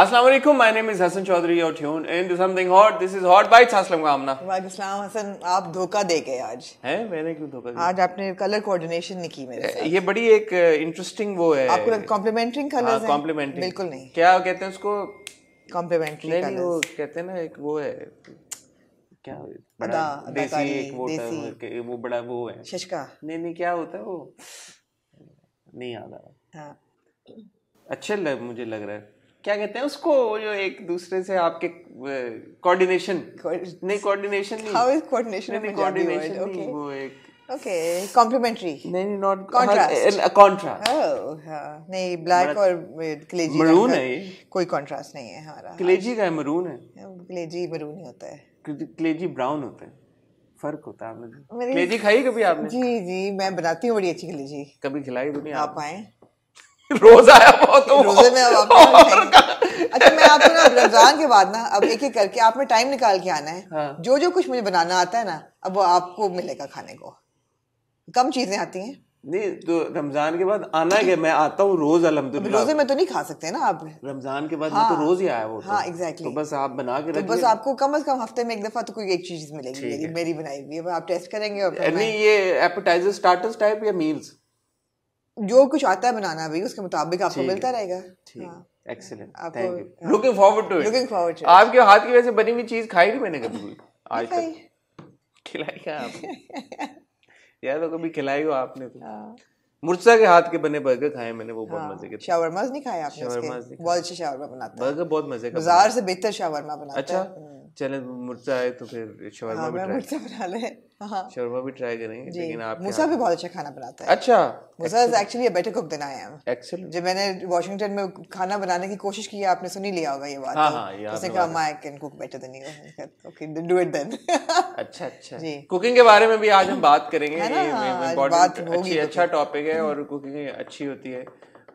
Assalamualaikum. My name is Hassan Chaudhary. You're tuned into something hot. This is Hot Bites. Aslam का आमना. वालेकुम सलाम हसन. आप धोखा दे गए आज. हैं मैंने क्यों धोखा दिया? आज आपने कलर कोऑर्डिनेशन नहीं की मेरे साथ. ये बड़ी एक इंटरेस्टिंग वो है. आपको लगता कॉम्प्लीमेंटिंग कलर्स हैं? कॉम्प्लीमेंटिंग. बिल्कुल नहीं. क्या कहते हैं उसको? Complementary colours. नहीं वो कहते हैं ना एक वो है. क्या बड़ा देसी एक वो देसी. वो बड़ा वो है. शशका. नहीं नहीं क्या होता है वो? नहीं आ रहा. हाँ. अच्छे लग मुझे लग रहा है क्या कहते हैं उसको जो एक दूसरे से आपके कोऑर्डिनेशन नहीं कोऑर्डिनेशन नहीं हाउ इज कोऑर्डिनेशन नहीं कोऑर्डिनेशन ओके वो एक ओके कॉम्प्लीमेंट्री नहीं नॉट कॉन्ट्रास्ट कॉन्ट्रास्ट नहीं ब्लैक हाँ, oh, हाँ. और uh, क्लेजी मरून है कोई कॉन्ट्रास्ट नहीं है हमारा क्लेजी का मरून है क्लेजी मरून हाँ, ही होता है क्लेजी ब्राउन होता है फर्क होता है आपने कलेजी खाई कभी आपने जी जी मैं बनाती हूँ बड़ी अच्छी क्लेजी कभी खिलाई दुनिया तो आप आए रोज आया बहुत तो रोजे में अब अच्छा मैं आपको ना रमजान के बाद ना अब एक एक करके आपने टाइम निकाल के आना है हाँ। जो जो कुछ मुझे बनाना आता है ना अब वो आपको मिलेगा खाने को कम चीजें आती हैं नहीं तो रमजान के बाद आना है मैं आता हूँ रोज अलहमदुल्ला रोजे में तो नहीं खा सकते ना आप रमजान के बाद तो हाँ, तो रोज ही आया वो तो। हाँ exactly. तो बस आप बना के तो बस आपको कम से कम हफ्ते में एक दफा तो कोई एक चीज मिलेगी मेरी बनाई हुई है आप टेस्ट करेंगे और नहीं ये एपेटाइजर स्टार्टर्स टाइप या मील्स जो कुछ आता है बनाना भी उसके मुताबिक आपको मिलता रहेगा excellent thank you looking forward to it looking forward आपके हाथ की वजह से बनी हुई चीज खाई नहीं मैंने कभी आज तक खिलाई क्या आप यार तो कभी खिलाई हो आपने तो हाँ। मुर्सा के हाथ के बने बर्गर खाए मैंने वो बहुत हाँ। मजे के शावरमा नहीं खाए आपने शावरमाज बहुत अच्छे शावरमा बनाते है बर्गर बहुत मजे का बाजार से बेहतर शावरमा बनाते अच्छा। है अच्छा चले मुर्चा है तो फिर शवरमा हाँ, भी ट्राई बना ले हाँ शवरमा भी ट्राई करेंगे लेकिन आप मूसा भी बहुत अच्छा खाना बनाता है अच्छा Musa is actually a better cook than I am excellent जब मैंने वाशिंगटन में खाना बनाने की कोशिश की आपने सुनी लिया होगा ये बात हां हां तो उसने कहा my can cook better than you okay do it then अच्छा अच्छा जी कुकिंग के बारे में भी आज हम बात करेंगे हाँ, तो अच्छा टॉपिक है और कुकिंग अच्छी होती है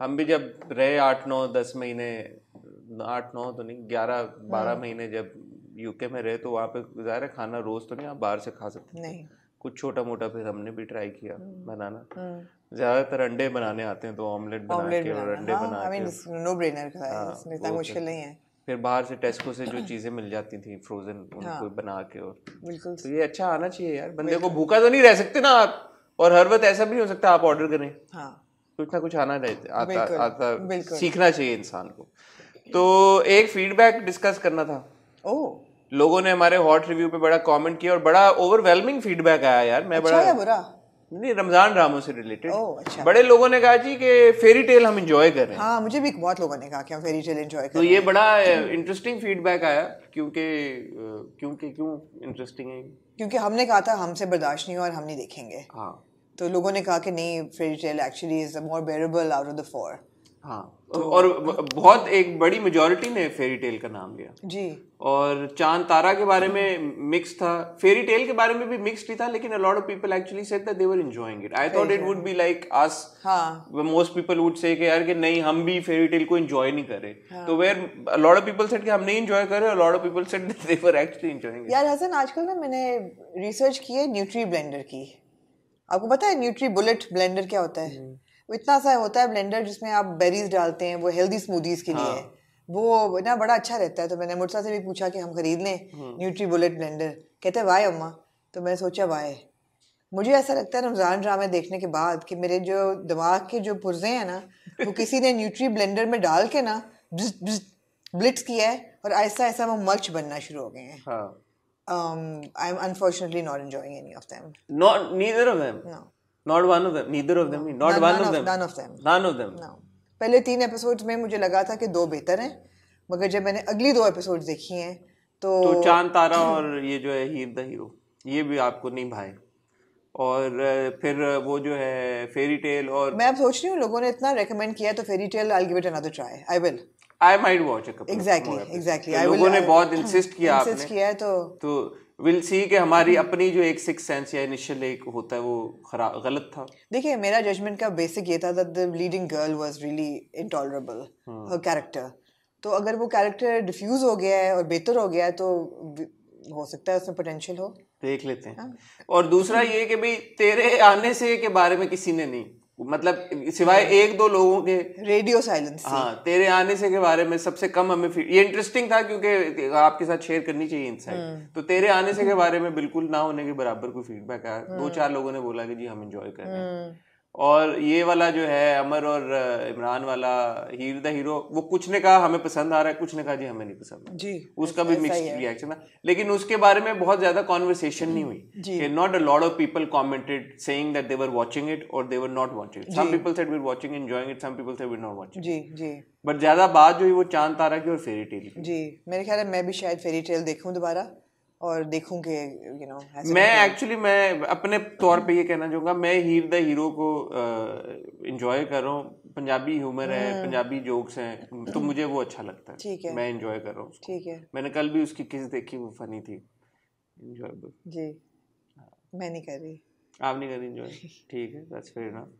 हम भी जब रहे आठ नौ दस महीने आठ नौ तो नहीं ग्यारह बारह हाँ। महीने जब यूके में रहे तो वहाँ पे ज़ाहिर है खाना रोज़ तो नहीं आप बाहर से खा सकते नहीं कुछ छोटा मोटा फिर हमने भी ट्राई किया हम्म। बनाना हम्म। ज़्यादातर अंडे बनाने आते हैं तो ऑमलेट बना के और अंडे हाँ, बना के नो ब्रेनर हाँ, इतना मुश्किल नहीं है अच्छा। फिर बाहर से टेस्को से जो चीज़ें मिल जाती थी फ्रोजन उनको हाँ, बना के और बिल्कुल तो ये अच्छा आना चाहिए यार बंदे को भूखा तो नहीं रह सकते ना आप और हर वक्त ऐसा भी नहीं हो सकता आप ऑर्डर करें हाँ कुछ ना कुछ आना रहता आता आता सीखना चाहिए इंसान को तो एक फीडबैक डिस्कस करना था ओ लोगों ने हमारे हॉट रिव्यू पे बड़ा कमेंट किया और बड़ा ओवरवेलमिंग फीडबैक आया यार मैं अच्छा बड़ा बुरा नहीं रमजान ड्रामों से रिलेटेड अच्छा। बड़े लोगों ने कहा जी कि फेरी टेल हम इंजॉय कर रहे हैं हाँ मुझे भी बहुत लोगों ने कहा कि हम फेरी टेल एंजॉय कर तो ये बड़ा इंटरेस्टिंग फीडबैक आया क्योंकि क्योंकि क्यों इंटरेस्टिंग है क्योंकि हमने कहा था हमसे बर्दाश्त नहीं और हम नहीं देखेंगे हाँ तो लोगों ने कहा कि नहीं fairy tale actually is more bearable out of the four हाँ तो और बहुत एक बड़ी मेजोरिटी ने फेरी टेल का नाम लिया जी और चांद तारा के बारे में मिक्स था फेरी टेल के बारे में भी मिक्स ही था लेकिन a lot of people actually said that they were enjoying it I thought it would be like us हां मोस्ट पीपल वुड से कि यार कि नहीं हम भी फेरी टेल को एंजॉय नहीं कर रहे हाँ. तो where a lot of people said कि हम नहीं एंजॉय कर रहे a lot of people said that they were actually enjoying यार हसन आजकल ना मैंने रिसर्च की है न्यूट्री ब्लेंडर की आपको पता है न्यूट्री बुलेट ब्लेंडर क्या होता है हम्म। इतना सा होता है ब्लेंडर जिसमें आप बेरीज डालते हैं वो हेल्दी स्मूदीज के लिए हाँ। वो ना बड़ा अच्छा रहता है तो मैंने मुर्सा से भी पूछा कि हम खरीद लें न्यूट्री बुलेट ब्लेंडर कहते हैं वाई अम्मा तो मैंने सोचा वाई मुझे ऐसा लगता है रमज़ान ड्रामे देखने के बाद कि मेरे जो दिमाग के जो पुर्जे हैं ना वो किसी ने न्यूट्री ब्लेंडर में डाल के ना ब्लिट्स किया है और ऐसा ऐसा वो मल्च बनना शुरू हो गए हैं I am unfortunately not not any of them not neither of them no not one of them neither of them not one of them none of them none of them पहले तीन episodes में मुझे लगा था कि दो बेहतर हैं मगर जब मैंने अगली दो एपिसोड्स देखी हैं तो तो चांद तारा और ये जो है हीर द हीरो ये भी आपको नहीं भाए और फिर वो जो है फेरी टेल और मैं अब सोच रही हूँ लोगों ने इतना रेकमेंड किया तो fairy tale I give it another try I will I might watch a couple exactly exactly लोगों ने बहुत इंसिस्ट किया आपने इंसिस्ट किया है तो तो विल सी कि हमारी अपनी जो एक सिक्स सेंस या इनिशियल एक होता है वो खराब गलत था देखिए मेरा जजमेंट का बेसिक ये था that the leading girl was really intolerable हर कैरेक्टर तो अगर वो कैरेक्टर डिफ्यूज हो गया है और बेहतर हो गया है तो हो सकता है उसमें पोटेंशियल हो देख लेते हैं हाँ? और दूसरा ये कि भाई तेरे आने से के बारे में किसी ने नहीं मतलब सिवाय हम्म। एक दो लोगों के रेडियो साइलेंस हाँ तेरे आने से के बारे में सबसे कम हमें ये इंटरेस्टिंग था क्योंकि आपके साथ शेयर करनी चाहिए इनसाइट हम्म। तो तेरे आने से के बारे में बिल्कुल ना होने के बराबर कोई फीडबैक आया दो हम्म। चार लोगों ने बोला कि जी हम इंजॉय कर रहे हैं और ये वाला जो है अमर और इमरान वाला हीर द हीरो वो कुछ ने कहा हमें पसंद आ रहा है कुछ ने कहा जी हमें नहीं पसंद जी उसका भी मिक्स रिएक्शन था लेकिन उसके बारे में बहुत ज्यादा कॉन्वर्सेशन नहीं हुई not a lot of people commented saying that they were watching it और they were not watching some people said we're watching enjoying it some people said we not watching जी जी बट ज्यादा बात जो है वो चांद तारा की और फेरी टेल जी मेरे ख्याल है मैं भी शायद फेरी टेल देखूं दोबारा और देखूं कि यू नो मैं एक्चुअली मैं अपने तौर पे ये कहना चाहूंगा मैं हीर द हीरो को इंजॉय कर रहा हूँ पंजाबी ह्यूमर है हम्म। पंजाबी जोक्स हैं तो मुझे वो अच्छा लगता है ठीक है मैं इंजॉय कर रहा हूँ ठीक है मैंने कल भी उसकी किस देखी वो फनी थी एंजॉयबल जी मैं नहीं कर रही आप नहीं कर रही इंजॉय ठीक है that's fair enough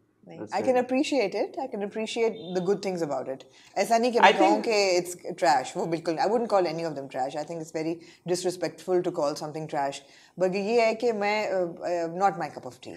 I can appreciate it. I can appreciate the good things about it. It ऐसा नहीं कि मैं कहूं कि इट्स ट्रैश वो बिल्कुल I wouldn't call any of them trash I think it's very disrespectful to call something trash but ये है कि मैं uh, uh, not my cup of tea.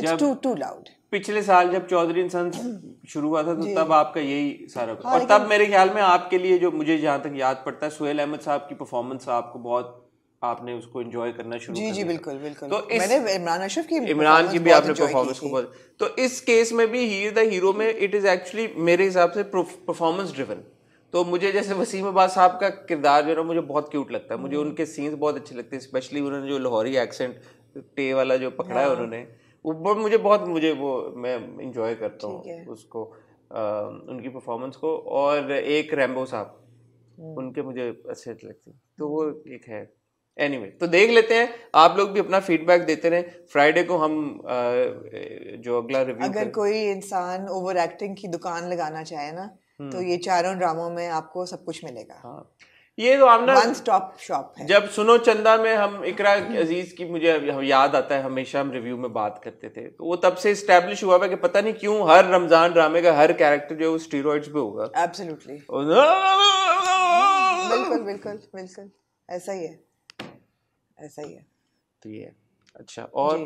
It's too too loud. पिछले साल जब चौधरी इंसान शुरू हुआ था तो तब आपका यही सारा हाँ, और तब मेरे ख्याल में आपके लिए जो मुझे जहाँ तक याद पड़ता है सुहेल अहमद साहब की परफॉर्मेंस आपको बहुत आपने उसको इंजॉय करना शुरू जी जी बिल्कुल बिल्कुल तो इस, मैंने इमरान अशरफ की इमरान की भी आपने परफॉर्मेंस को तो इस केस में भी हीर द हीरो में इट इज़ एक्चुअली मेरे हिसाब से परफॉर्मेंस ड्रिवन तो मुझे जैसे वसीम अब्बास साहब का किरदार जो है ना मुझे बहुत क्यूट लगता है मुझे हम्म। उनके सीन्स बहुत अच्छे लगते हैं स्पेशली उन्होंने जो लाहौरी एक्सेंट टे वाला जो पकड़ा है हाँ। उन्होंने वो मुझे बहुत मुझे वो मैं इंजॉय करता हूँ उसको उनकी परफॉर्मेंस को और एक रैम्बो साहब हम्म। उनके मुझे अच्छे लगते हैं तो वो एक है एनीवे anyway, तो देख लेते हैं आप लोग भी अपना फीडबैक देते रहे फ्राइडे को हम आ, जो अगला रिव्यू अगर कोई इंसान ओवर एक्टिंग की दुकान लगाना चाहे ना हम्म। तो ये चारों ड्रामों में आपको सब कुछ मिलेगा हाँ। ये तो आप वन स्टॉप शॉप है जब सुनो चंदा में हम इकरा अजीज की मुझे याद आता है हमेशा हम रिव्यू में बात करते थे तो वो तब से स्टैब्लिश हुआ है कि पता नहीं क्यों हर रमजान ड्रामे का हर कैरेक्टर जो है वो पे होगा एब्सोल्युटली बिल्कुल बिल्कुल बिल्कुल ऐसा ही है ऐसा ही है तो ये अच्छा और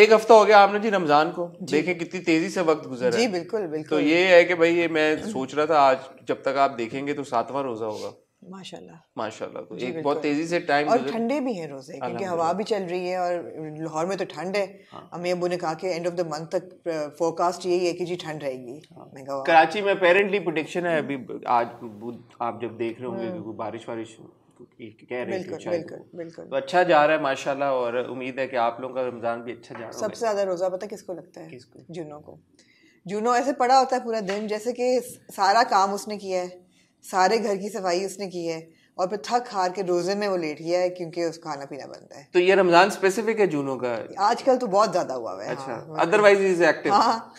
एक हफ्ता हो गया आपने जी रमजान को देखें कितनी तेजी से वक्त गुजर जी बिल्कुल बिल्कुल तो ये है कि भाई ये मैं सोच रहा था आज जब तक आप देखेंगे तो सातवां रोजा होगा माशाल्लाह माशाल्लाह तो एक बहुत तेजी से टाइम और ठंडे भी हैं रोजे क्योंकि हवा भी चल रही है और लाहौर में तो ठंड है हाँ। अम्मी अबू ने कहा कि एंड ऑफ द मंथ तक फोरकास्ट यही है कि जी ठंड रहेगी हाँ। कराची में अपेरेंटली प्रोडिक्शन है अभी हम्म। आज आप जब देख रहे होंगे हाँ। बारिश वारिश कह रहे बिल्कुल बिल्कुल बिल्कुल तो अच्छा जा रहा है माशाल्लाह और उम्मीद है कि आप लोगों का रमज़ान भी अच्छा जा रहा है सबसे ज़्यादा रोज़ा पता किसको लगता है किसको जुनों को जुनो ऐसे पड़ा होता है पूरा दिन जैसे कि सारा काम उसने किया है सारे घर की सफाई उसने की है और फिर थक हार के रोजे में वो लेट गया है क्योंकि उसका खाना पीना बनता है तो ये रमजान स्पेसिफिक है जूनों का आजकल तो बहुत ज्यादा हुआ है हाँ। अच्छा अदरवाइज इज एक्टिव हाँ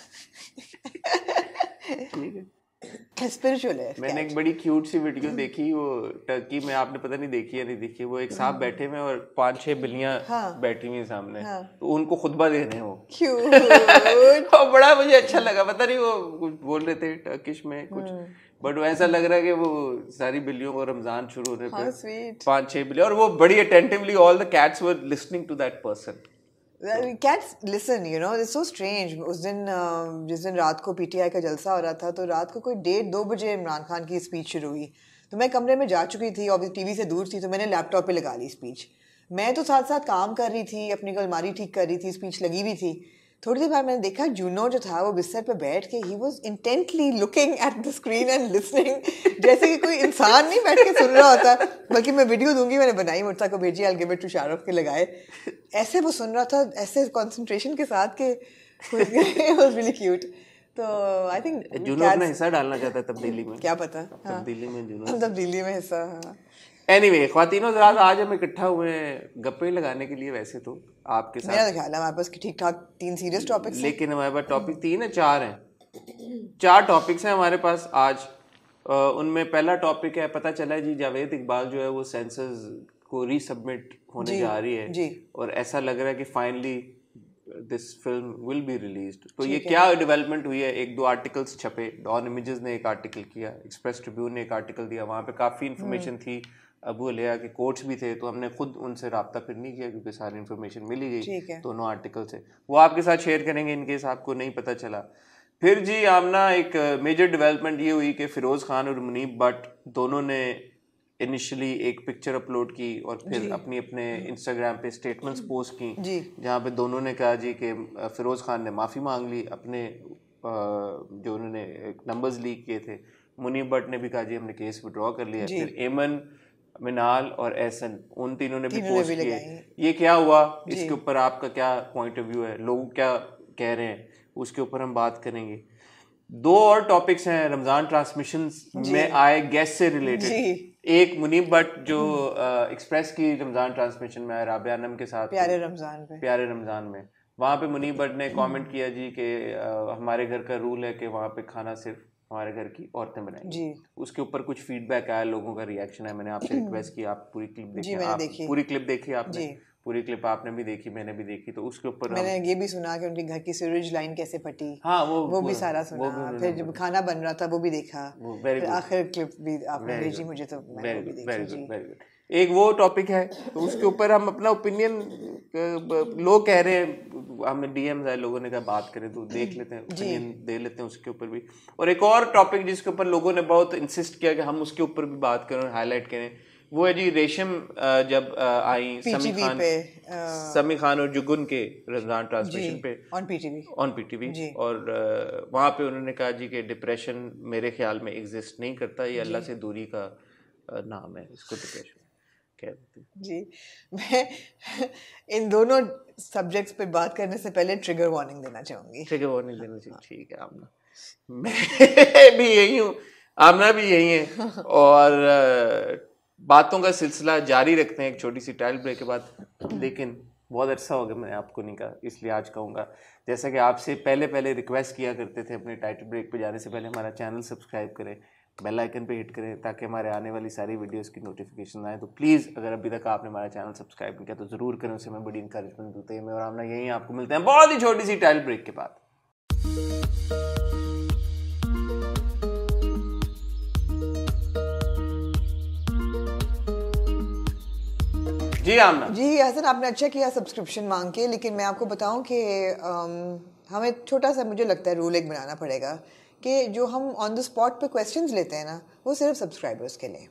मैंने एक बड़ी क्यूट सी वीडियो देखी वो टर्की में आपने पता नहीं देखी या नहीं देखी वो एक hmm. सांप बैठे हुए और पांच छह बिल्लियां हाँ, बैठी हुई सामने हाँ, तो उनको खुतबा दे रहे हैं वो क्यूट और बड़ा मुझे अच्छा लगा पता नहीं वो कुछ बोल रहे थे टर्किश में कुछ बट hmm. वो ऐसा लग रहा है कि वो सारी बिल्लियों को रमजान शुरू होने हाँ, पर पांच छह बिल्ली और वो बड़ी attentively all the cats were listening to that person cats listen you know it's so strange उस दिन um, जिस दिन रात को पीटीआई का जलसा हो रहा था तो रात को कोई डेढ़ दो बजे इमरान खान की स्पीच शुरू हुई तो मैं कमरे में जा चुकी थी और टीवी से दूर थी तो मैंने लैपटॉप पे लगा ली स्पीच मैं तो साथ साथ काम कर रही थी अपनी अलमारी ठीक कर रही थी स्पीच लगी हुई थी थोड़ी देर बाद मैंने देखा जूनो जो था वो बिस्तर पे बैठ के ही was intently looking at the screen and listening जैसे कि कोई इंसान नहीं बैठ के सुन रहा होता बल्कि मैं वीडियो दूंगी मैंने बनाई मुर्ता को भेजी आई गिव टू शाहरुख के लगाए ऐसे वो सुन रहा था ऐसे कॉन्सेंट्रेशन के साथ के रियली क्यूट तो आई थिंक जूनो अपना हिस्सा डालना चाहता है तब्दीली में क्या पता हाँ। तब्दीली में जूनो तब्दीली में हिस्सा हाँ एनी वे खातिनों जरा आज हम इकट्ठा हुए हैं गप्पे लगाने के लिए वैसे तो आपके साथ मेरा तो ख्याल है हमारे पास ठीक ठाक तीन सीरियस टॉपिक्स लेकिन हमारे पास टॉपिक तीन है चार हैं चार टॉपिक्स हैं हमारे पास आज उनमें पहला टॉपिक है पता चला है जी जावेद इकबाल जो है वो सेंसर्स को रीसबमिट होने जा रही है जी और ऐसा लग रहा है कि finally this film will be release तो ये क्या डेवलपमेंट हुई है एक दो आर्टिकल्स छपे डॉन इमेजेस ने एक आर्टिकल किया एक्सप्रेस ट्रिब्यून ने एक आर्टिकल दिया वहाँ पे काफ़ी इन्फॉर्मेशन हम्म। थी अबू अलिया के कोच भी थे तो हमने खुद उनसे रबता फिर नहीं किया क्योंकि सारी इन्फॉर्मेशन मिली गई दोनों आर्टिकल से वो आपके साथ शेयर करेंगे इनकेस आपको नहीं पता चला फिर जी आमना एक मेजर uh, डेवलपमेंट ये हुई कि फ़िरोज़ खान और मुनीब बट दोनों ने इनिशियली एक पिक्चर अपलोड की और फिर अपनी अपने इंस्टाग्राम पे स्टेटमेंट्स पोस्ट की जहाँ पे दोनों ने कहा जी कि uh, फ़िरोज़ खान ने माफ़ी मांग ली अपने uh, जो उन्होंने नंबर्स लीक किए थे मुनीब भट्ट ने भी कहा जी हमने केस विड्रॉ कर लिया फिर एमन मिनाल और एहसन उन तीनों ने भी पोस्ट किए ये क्या हुआ इसके ऊपर आपका क्या पॉइंट ऑफ व्यू है लोग क्या कह रहे हैं उसके ऊपर हम बात करेंगे दो और टॉपिक्स हैं रमजान ट्रांसमिशन में आए गैस से रिलेटेड एक मुनीब भट्ट जो एक्सप्रेस की रमजान ट्रांसमिशन में आए राबिया आनम के साथ प्यारे रमजान में प्यारे रमजान में वहाँ पे मुनीब भट्ट ने कमेंट किया जी कि हमारे घर का रूल है कि वहाँ पे खाना सिर्फ हमारे घर की औरतें बनाई उसके ऊपर कुछ फीडबैक आया लोगों का रिएक्शन है मैंने आपसे रिक्वेस्ट की आप पूरी क्लिप देखी मैंने देखी। पूरी क्लिप देखी आपने पूरी क्लिप आपने भी देखी मैंने भी देखी तो उसके ऊपर मैंने ये भी सुना कि उनके घर की सीवरेज लाइन कैसे फटी हाँ वो वो भी सारा सुना भी फिर जब खाना बन रहा था वो भी देखा आखिर क्लिप भी आपने भेजी मुझे तो वेरी गुड वेरी गुड एक वो टॉपिक है तो उसके ऊपर हम अपना ओपिनियन लोग कह रहे हैं हमने डीएम आए लोगों ने कहा बात करें तो देख हम्म। लेते हैं ओपिनियन दे लेते हैं उसके ऊपर भी और एक और टॉपिक जिसके ऊपर लोगों ने बहुत इंसिस्ट किया कि हम उसके ऊपर भी बात करें हाईलाइट करें वो है जी रेशम जब आई समी खान समी खान और जुगुन के रमजान ट्रांसमिशन पे ऑन पीटीवी ऑन पीटीवी और वहाँ पे उन्होंने कहा जी कि डिप्रेशन मेरे ख्याल में एग्जिस्ट नहीं करता ये अल्लाह से दूरी का नाम है इसको डिप्रेशन कह जी मैं इन दोनों सब्जेक्ट्स पे बात करने से पहले ट्रिगर वार्निंग देना चाहूँगी ट्रिगर वार्निंग देना चाहिए हाँ। ठीक है आमना मैं भी यही हूँ आमना भी यही है और बातों का सिलसिला जारी रखते हैं एक छोटी सी टाइल ब्रेक के बाद लेकिन बहुत अच्छा हो गया मैं आपको नहीं कहा इसलिए आज कहूँगा जैसा कि आपसे पहले पहले रिक्वेस्ट किया करते थे अपने टाइटल ब्रेक पे जाने से पहले हमारा चैनल सब्सक्राइब करें बेल आइकन पे हिट करें ताकि हमारे आने वाली सारी वीडियोस की नोटिफिकेशन आए तो प्लीज़ अगर अभी तक आपने हमारा चैनल सब्सक्राइब नहीं किया तो ज़रूर करें उसे हमें बड़ी इंकरेजमेंट देते हैं मैं और आमना यहीं आपको मिलते हैं बहुत ही छोटी सी टाइल ब्रेक के बाद जी आमना जी हसन आपने अच्छा किया सब्सक्रिप्शन मांग के लेकिन मैं आपको बताऊं कि हमें छोटा सा मुझे लगता है रूल एक बनाना पड़ेगा कि जो हम ऑन द स्पॉट पे क्वेश्चंस लेते हैं ना वो सिर्फ सब्सक्राइबर्स के लिए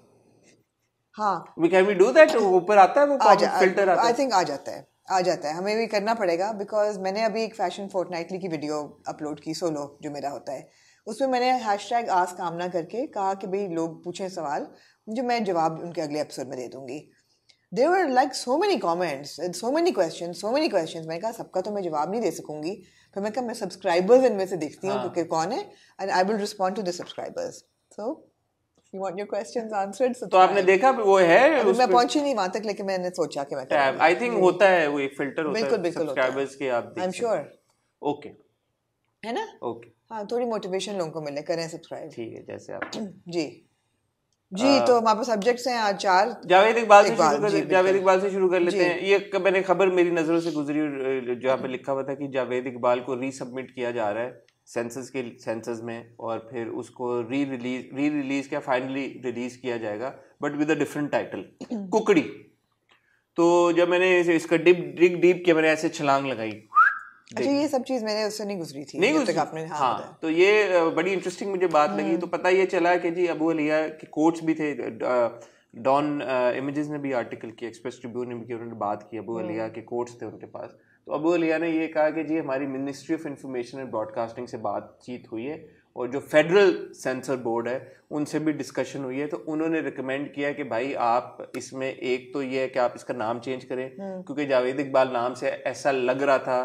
हाँ we can we do that ऊपर आता है वो आ जा, फिल्टर आता है आई थिंक आ जाता है आ जाता है हमें भी करना पड़ेगा बिकॉज मैंने अभी एक फैशन फोर्टनाइटली की वीडियो अपलोड की सोलो जो मेरा होता है उसमें मैंने हैश टैग आस कामना करके कहा कि भाई लोग पूछें सवाल जो मैं जवाब उनके अगले एपिसोड में दे दूँगी there are like so many comments so many question so many question मैंने कहा सबका तो मैं जवाब नहीं दे सकूंगी फिर मैं कहा मैं सब्सक्राइबर्स इनमें से देखती हूँ हाँ। क्योंकि कौन है and I will respond to the subscribers so You want your questions answered, so तो आपने देखा वो है अभी मैं पहुंची नहीं वहां तक लेकिन मैंने सोचा कि मैं आई थिंक होता है वो एक फिल्टर होता बिल्कुल, है बिल्कुल है के आप आई एम श्योर ओके है ना ओके okay. हाँ थोड़ी मोटिवेशन लोगों को मिले करें सब्सक्राइब ठीक है जैसे आप जी जी आ, तो हमारे सब्जेक्ट्स हैं आज चार जावेद इकबाल से शुरू कर जावेद इकबाल से शुरू कर लेते हैं ये मैंने खबर मेरी नज़रों से गुजरी जहाँ पे लिखा हुआ था कि जावेद इकबाल को रीसबमिट किया जा रहा है सेंसस के सेंसस में और फिर उसको री रिलीज री रिलीज क्या फाइनली रिलीज किया जाएगा but with a different title Kukdi तो जब मैंने इसका डिप डिग डीप किया मैंने ऐसे छलांग लगाई अच्छा ये सब चीज मैंने उससे नहीं गुजरी थी नहीं गुजरी आपने हाँ, हाँ तो ये बड़ी इंटरेस्टिंग मुझे बात लगी हम्म। तो पता ये चला कि जी अबू अलिया के कोच भी थे डॉन इमेजेस ने भी आर्टिकल किया एक्सप्रेस ट्रिब्यून ने भी उन्होंने बात की अबू हम्म। अलिया के कोच थे उनके पास तो अबू अलिया ने ये कहा कि जी हमारी ministry of information and broadcasting से बातचीत हुई है और जो फेडरल सेंसर बोर्ड है उनसे भी डिस्कशन हुई है तो उन्होंने रिकमेंड किया कि भाई आप इसमें एक तो ये है कि आप इसका नाम चेंज करें हम्म। क्योंकि जावेद इकबाल नाम से ऐसा लग रहा था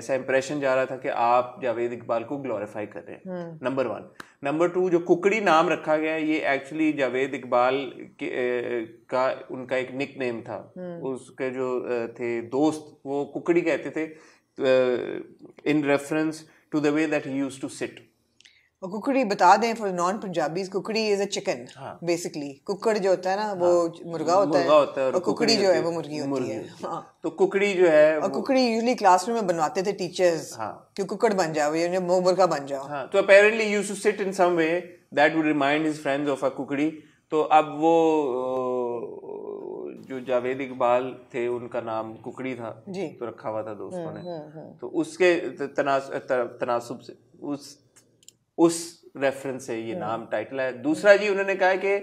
ऐसा इंप्रेशन जा रहा था कि आप जावेद इकबाल को ग्लोरीफाई कर रहे हैं नंबर वन नंबर टू जो कुकड़ी नाम रखा गया ये एक्चुअली जावेद इकबाल का उनका एक निक नेम था हम्म। उसके जो थे दोस्त वो कुकड़ी कहते थे in reference to the way that he use to sit और कुकड़ी बता दें for non Punjabis Kukdi is a chicken basically कुकड़ जो होता है ना वो हाँ, मुर्गा होता है और, कुकड़ी जो है वो मुर्गी होती है हाँ। तो कुकड़ी जो है और कुकड़ी यूजली क्लासरूम में बनवाते थे टीचर्स हाँ। कि कुकड़ बन जाओ या मुर्गा बन जाओ हाँ, तो apparently you to sit in some way that would remind his friends of a kukdi तो अब वो जो जावेद इकबाल थे उनका नाम कुकड़ी था जी तो रखा हुआ था दोस्तों हाँ, ने तो उसके तनासुब से उस उस रेफरेंस से ये नाम टाइटल है दूसरा जी उन्होंने कहा कि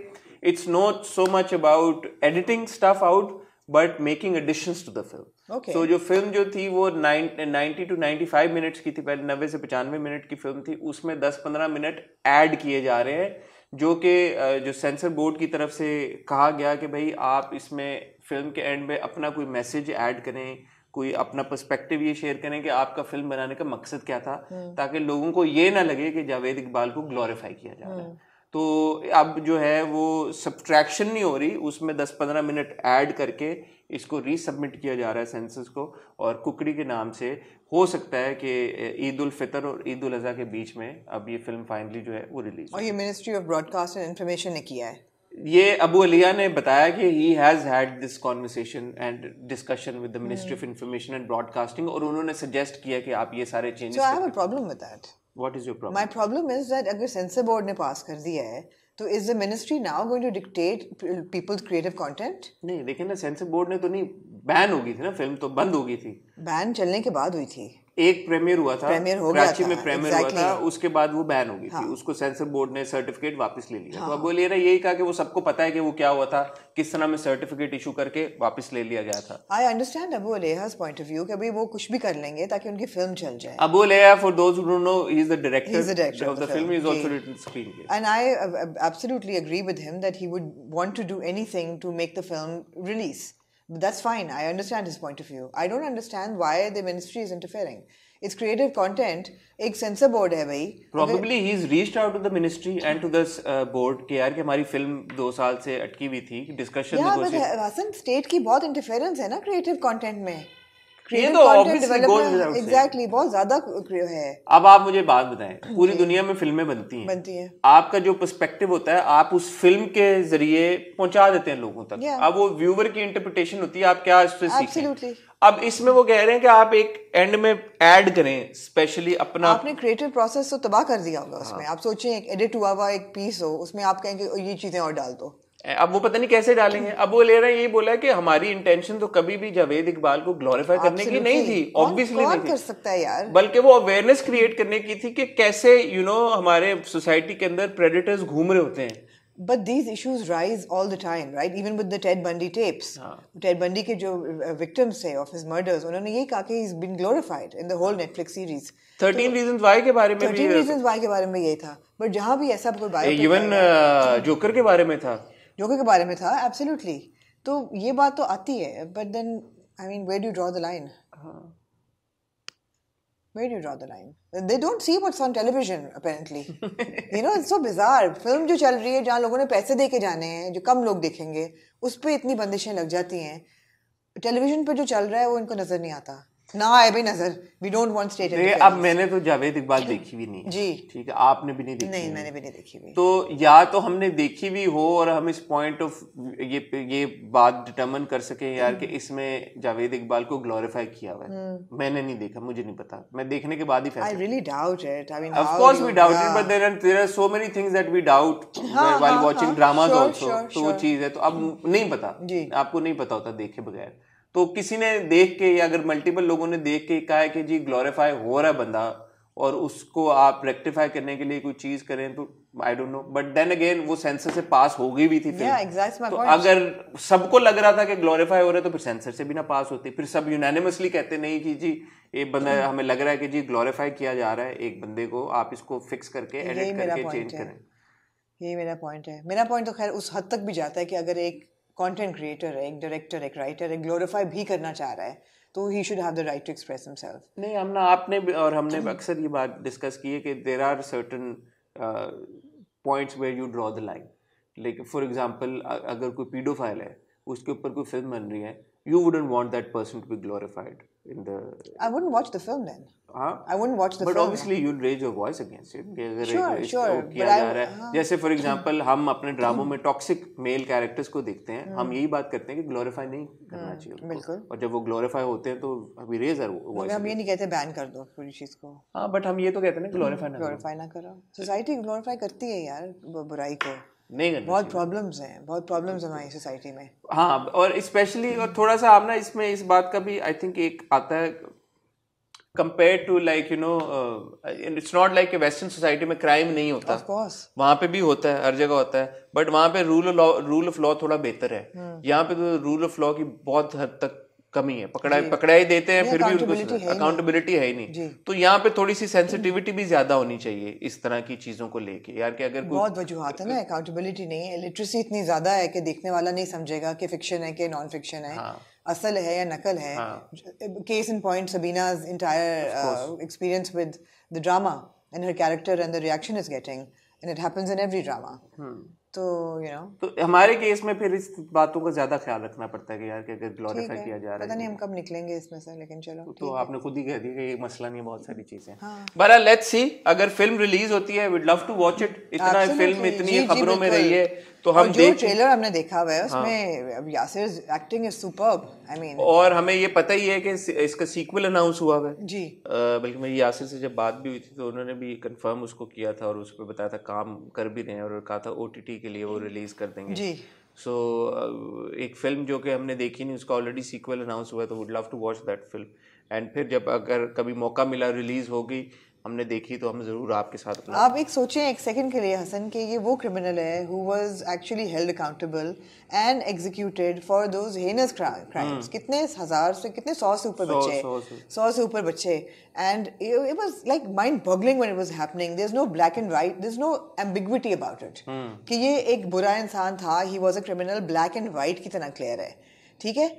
it's not so much about editing stuff out but making addition to the film so जो फिल्म जो थी वो ninety two ninety five minutes की थी पहले नब्बे से पचानवे मिनट की फिल्म थी उसमें दस पंद्रह मिनट ऐड किए जा रहे हैं जो कि जो सेंसर बोर्ड की तरफ से कहा गया कि भाई आप इसमें फिल्म के एंड में अपना कोई मैसेज ऐड करें कोई अपना पर्सपेक्टिव ये शेयर करें कि आपका फिल्म बनाने का मकसद क्या था हम्म। ताकि लोगों को ये ना लगे कि जावेद इकबाल को ग्लोरीफाई किया जा रहा है हम्म। तो अब जो है वो सब्ट्रैक्शन नहीं हो रही उसमें दस पंद्रह मिनट ऐड करके इसको रीसबमिट किया जा रहा है सेंसस को और कुकड़ी के नाम से हो सकता है कि ईद उल फितर और ईद उल अजहा के बीच में अब ये फिल्म फाइनली जो है वो रिलीज और ये ministry of broadcast and information ने किया है ये अबू अलिया ने बताया कि he has had this conversation and discussion with the ministry of information and broadcasting और उन्होंने सजेस्ट किया कि आप ये सारे changes so I have a problem with that what is your problem my problem is that अगर censor board ने pass कर दिया है तो is the ministry now going to dictate people's creative content नहीं देखिए ना सेंसर बोर्ड ने तो नहीं बैन हो गई थी ना फिल्म तो बंद हो गई थी बैन चलने के बाद हुई थी एक प्रेमियर हुआ था प्रेमियर हो गया था, में प्रेमियर exactly. हुआ था उसके बाद वो बैन हो गई हाँ. थी उसको सेंसर बोर्ड ने सर्टिफिकेट वापस ले लिया हाँ. तो अब ना हाँ। यही कहा कि वो सबको पता है कि वो क्या हुआ था किस तरह में सर्टिफिकेट इशू करके वापस ले लिया गया था I understand Abu Aleeha's point of view कि वो कुछ भी कर लेंगे ताकि उनकी फिल्म चल जाए Abu Aleeha for those who don't know he is the director of the film is also written screen and I absolutely agree with him that he would want to do anything to make the film release That's fine. I understand his point of view. I don't understand why the ministry is interfering. It's creative content. एक censor board है भाई probably he is reached out to the ministry and to the board कि यार कि हमारी film दो साल से अटकी हुई थी डिस्कशन या बट हसन स्टेट की बहुत इंटरफेरेंस है ना क्रिएटिव कंटेंट में तो बहुत ज्यादा है अब आप मुझे बात बताएं पूरी दुनिया में फिल्में बनती हैं बनती हैं आपका जो पर्सपेक्टिव होता है आप उस फिल्म के जरिए पहुंचा देते हैं लोगों तक अब वो व्यूवर की इंटरप्रिटेशन होती है आप क्या अब इसमें वो कह रहे हैं कि आप एक एंड में ऐड करें स्पेशली अपना आपने क्रिएटिव प्रोसेस तो तबाह कर दिया होगा हाँ। उसमें आप सोचें एक एडिट हुआ हुआ एक पीस हो उसमें आप कहेंगे ये चीजें और डाल दो अब वो पता नहीं कैसे डालेंगे अब वो ले रहे हैं यही बोला है कि हमारी इंटेंशन तो कभी भी जावेद इकबाल को ग्लोरीफाई करने की नहीं थी ऑब्वियसली नहीं कर सकता है यार बल्कि वो अवेयरनेस क्रिएट करने की थी कि कैसे यू you नो know, हमारे सोसाइटी के अंदर प्रेडिटर्स घूम रहे होते हैं but these issues rise all the time right even with the Ted Bundy tapes Ted Bundy के जो विक्टिम्स थे ऑफ हिज मर्डर्स उन्होंने यही कहा कि is been glorified in the whole Netflix series 13 reasons why के बारे में 13 रीजंस व्हाई के बारे में यही था बट जहाँ भी ऐसा कोई बात इवन जोकर के बारे में था योगा के बारे में था एब्सोल्युटली तो ये बात तो आती है but then I mean where do draw the line Where do draw the line they don't see see on television apparently you know know, it's film जो चल रही है जहाँ लोगों ने पैसे दे के जाने हैं जो कम लोग देखेंगे उस पर इतनी बंदिशें लग जाती हैं टेलीविज़न पर जो चल रहा है वो इनको नज़र नहीं आता ना आए भाई नजर वी डोंट वांट स्टेट अब मैंने तो जावेद इकबाल देखी भी नहीं जी ठीक है आपने भी नहीं देखी नहीं मैंने भी नहीं देखी हुई तो या तो हमने देखी भी हो और हम इस पॉइंट ऑफ ये ये बात डिटरमिन कर सके यार कि हम्म। इसमें जावेद इकबाल को ग्लोरीफाई किया हुआ है हम्म। मैंने नहीं देखा मुझे नहीं पता मैं देखने के बाद ही फैसला I really doubt it I mean of course we doubt it but there are there are so many things that we doubt while watching dramas also तो वो चीज है तो अब हम्म। नहीं पता आपको नहीं पता होता देखे बगैर तो किसी ने देख के या अगर मल्टीपल लोगों ने देख के कहा है कि जी ग्लोरीफाई हो रहा है बंदा और उसको आप रेक्टिफाई करने के लिए कोई चीज करें तो I don't know but then again वो सेंसर से पास हो गई भी थी फिर yeah, exactly तो अगर सबको लग रहा था कि ग्लोरीफाई हो रहा है तो फिर सेंसर से भी ना पास होती फिर सब यूनानिमसली कहते नहीं कि जी एक बंदा hmm. हमें लग रहा है कि जी ग्लोरीफाई किया जा रहा है एक बंदे को आप इसको फिक्स करके एडिट करके चेंज करें यही मेरा पॉइंट है मेरा पॉइंट तो खैर उस हद तक भी जाता है कि अगर एक कॉन्टेंट क्रिएटर है एक डायरेक्टर एक राइटर एक ग्लोरीफाई भी करना चाह रहा है तो he should have the right to express himself नहीं ना आपने और हमने अक्सर ये बात डिस्कस की है कि there are certain points where you draw the line like for example अगर कोई पीडोफाइल है उसके ऊपर कोई फिल्म बन रही है you wouldn't want that person to be glorified in the. I wouldn't watch the film then. Huh? I wouldn't watch the. But film obviously, then. you'd raise your voice against it. Sure, sure. किया जा रहा है जैसे for example हम अपने ड्रामों में toxic male characters को देखते हैं हम यही बात करते हैं कि ग्लोरीफाई नहीं करना चाहिए बिल्कुल और जब वो ग्लोरीफाई होते हैं तो वी रेज आर वॉइस हम ये नहीं कहते बैन कर दो पूरी चीज़ को हाँ बट हम ये तो कहते हैं ना ग्लोरीफाई ना ग्लोरीफाई ना करो सोसाइटी ग्लोरीफाई करती है यार बुराई को नहीं करना बहुत प्रॉब्लम्स हैं बहुत प्रॉब्लम्स हमारी सोसाइटी में हाँ और स्पेशली और थोड़ा सा आप ना इसमें इस बात का भी आई थिंक एक आता है compare to like you know it's not like western society में क्राइम नहीं होता वहाँ पे भी होता है हर जगह होता है बट वहाँ पे रूल रूल ऑफ लॉ थोड़ा बेहतर है हम्म। यहाँ पे तो रूल ऑफ लॉ की बहुत हद तक कमी है पकड़ा पकड़ाई देते हैं फिर भी उनको अकाउंटेबिलिटी है ही नहीं तो यहाँ पे थोड़ी सी सेंसिटिविटी भी ज्यादा होनी चाहिए इस तरह की चीजों को लेके यार कि अगर बहुत वजूहत है ना अकाउंटेबिलिटी नहीं है लिटरेसी इतनी ज्यादा है कि देखने वाला नहीं समझेगा कि फिक्शन है कि नॉन फिक्शन है हाँ। असल है या नकल है case in point Sabina entire experience with the drama and her character and the reaction is getting and it happens in every drama तो यू नो तो हमारे केस में फिर इस बातों का ज्यादा ख्याल रखना पड़ता है कि यार कि अगर ग्लोरीफाई किया जा रहा है पता नहीं तो हम कब निकलेंगे इसमें से लेकिन चलो तो, आपने खुद ही कह दिया कि ये मसला नहीं बहुत सारी चीजें बट बहर लेट्स सी अगर फिल्म रिलीज होती है we'd love to watch it इतना फिल्म इतनी खबरों में रही है तो हम जो ट्रेलर हमने देखा हुआ है उसमें Yasir acting is superb I mean और हमें ये पता ही है कि इसका सीक्वल अनाउंस हुआ है जी बल्कि मेरी यासिर से जब बात भी हुई थी तो उन्होंने भी कंफर्म उसको किया था और उस पर बताया था काम कर भी रहे हैं और कहा था ओटीटी के लिए वो रिलीज़ हम्म। कर देंगे जी सो so, uh, एक फिल्म जो कि हमने देखी नहीं उसका ऑलरेडी सीक्वल अनाउंस हुआ तो would love to watch that film and फिर जब अगर कभी मौका मिला रिलीज़ होगी हमने देखी तो हम जरूर आपके साथ आप एक सोचें एक सेकंड के लिए हसन कि ये वो क्रिमिनल है who was actually held accountable and executed for those heinous crimes कितने हजार से कितने सौ से ऊपर बच्चे सौ से ऊपर बच्चे and it was like mind boggling when it was happening there is no black and white there is no ambiguity about it कि ये एक बुरा इंसान था he was a criminal black and white की तरह क्लियर है ठीक है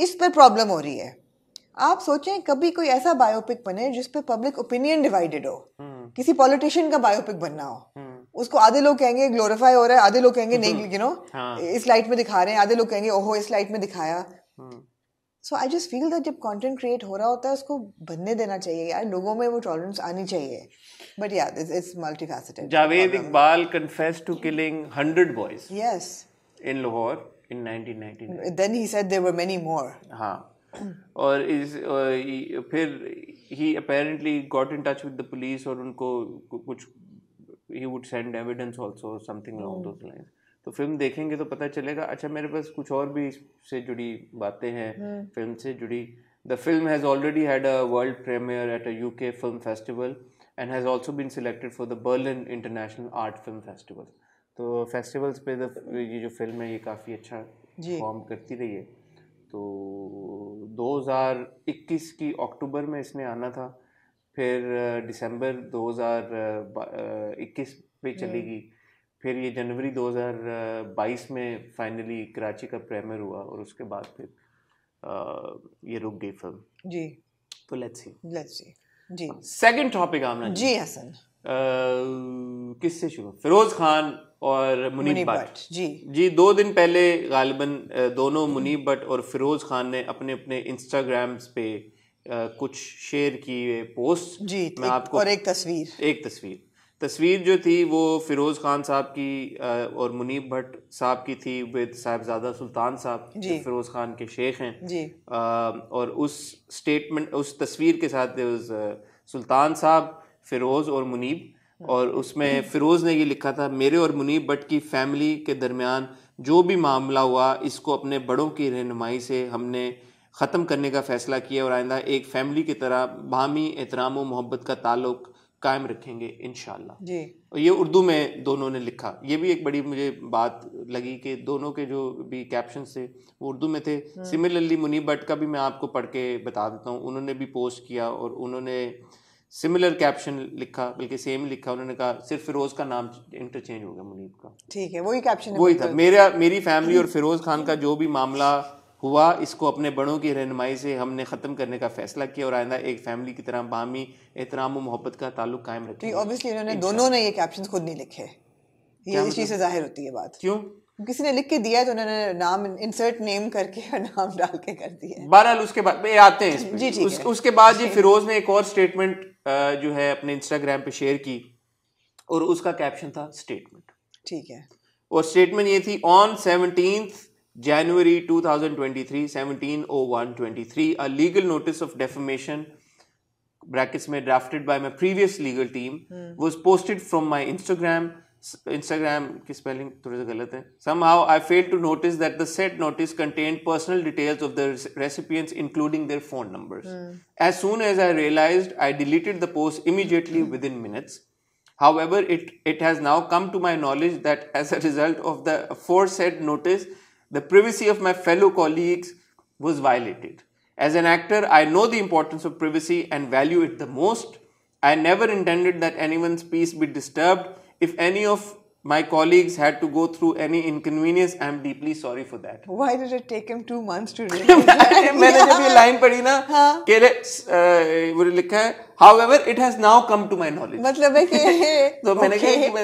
इस पर प्रॉब्लम हो रही है आप सोचें कभी कोई ऐसा बायोपिक बने जिस पे पब्लिक ओपिनियन डिवाइडेड हो हम्म। किसी पॉलिटिशियन का बायोपिक बनना हो हम्म। उसको आधे लोग कहेंगे ग्लोरीफाई हो रहा है आधे लोग कहेंगे नहीं यू नो हाँ। इस लाइट में दिखा रहे हैं आधे लोग कहेंगे ओहो इस लाइट में दिखाया so I just feel that जब कंटेंट क्रिएट हो रहा होता है उसको बनने देना चाहिए यार लोगों में वो टॉलरेंस आनी चाहिए बट या this is multifaceted Javed Iqbal confess to killing 100 boys yes in Lahore in 1999 then he said there were many more हां और इस फिर he apparently got in touch with the police और उनको कुछ he would send evidence also something long those line तो film देखेंगे तो पता चलेगा अच्छा मेरे पास कुछ और भी इससे जुड़ी बातें हैं फिल्म hmm. से जुड़ी the film has already had a world premiere at a UK film festival and has also been selected for the Berlin international art film festival तो फेस्टिवल्स पे ये जो फिल्म है ये काफ़ी अच्छा परफॉर्म करती रही है तो 2021 की अक्टूबर में इसने आना था फिर दिसंबर 2021 पे चलेगी हम्म। फिर ये जनवरी 2022 में फाइनली कराची का प्रेमर हुआ और उसके बाद फिर ये रुक गई फिल्म जी तो लेट्स सी लेट्स सी जी सेकंड टॉपिक आमना जी हसन किससे शुरू फिरोज खान और मुनीब भट्ट जी जी दो दिन पहले गालिबन दोनों मुनीब भट्ट और फिरोज़ खान ने अपने अपने इंस्टाग्राम्स पे कुछ शेयर किए पोस्ट जी मैं आपको और एक तस्वीर एक तस्वीर तस्वीर जो थी वो फिरोज़ खान साहब की और मुनीब भट्ट साहब की थी विद साहबजादा सुल्तान साहब जी फिरोज़ खान के शेख हैं जी और उस स्टेटमेंट उस तस्वीर के साथ सुल्तान साहब फिरोज़ और मुनीब हाँ। और उसमें फ़िरोज़ ने ये लिखा था मेरे और मुनीब भट्ट की फैमिली के दरमियान जो भी मामला हुआ इसको अपने बड़ों की रहनुमाई से हमने ख़त्म करने का फ़ैसला किया और आइंदा एक फैमिली की तरह बामी एहतराम व मोहब्बत का ताल्लुक़ कायम रखेंगे इन जी और ये उर्दू में दोनों ने लिखा ये भी एक बड़ी मुझे बात लगी कि दोनों के जो भी कैप्शन थे वो उर्दू में थे हाँ। सिमिलरली मुनीब भट्ट का भी मैं आपको पढ़ के बता देता हूँ उन्होंने भी पोस्ट किया और उन्होंने सिमिलर कैप्शन लिखा बल्कि सेम लिखा उन्होंने कहा सिर्फ फिरोज का नाम इंटरचेंज हो गया मुनीब का ठीक है वही कैप्शन वही था मेरा मेरी फैमिली और फिरोज खान का जो भी मामला हुआ इसको अपने बड़ों की रहनमाई से हमने ख़त्म करने का फैसला किया और आइंदा एक फैमिली की तरह बामी एहतराम और मोहब्बत का ताल्लुक कायम रखा ऑब्वियसली इन्होंने दोनों ने ये कैप्शन खुद नहीं लिखे ये इस चीज़ मतलब? से जाहिर होती है बात क्यों किसी ने लिख के दिया तो उन्होंने नाम इंसर्ट नेम करके नाम डाल के कर दिया बहरहाल उसके बाद आते हैं जी ठीक उस, है। उसके बाद जी फिरोज ने एक और स्टेटमेंट जो है अपने इंस्टाग्राम पे शेयर की और उसका कैप्शन था स्टेटमेंट ठीक है और स्टेटमेंट ये थी on seventeen January 2023 twenty three legal notice of defamation brackets में drafted by my previous legal team was posted from my Instagram Instagram की स्पेलिंग थोड़ी सी गलत है somehow I fail to notice that the set notice contain personal details of the recipients including their phone numbers as soon as I realised I deleted the post within minutes However, it, it has now come to my knowledge that as a result of the aforesaid notice, the privacy of my fellow colleagues was violated. As an actor, I know the importance of privacy and value it the most. I never intended that anyone's peace be disturbed if any of my colleagues had to go through any inconvenience, I'm deeply sorry for that. Why did it take him two months to read मैंने जब ये line पढ़ी ना कि मुझे लिखा है however it has now come to my knowledge मतलब है कि तो मैंने कहा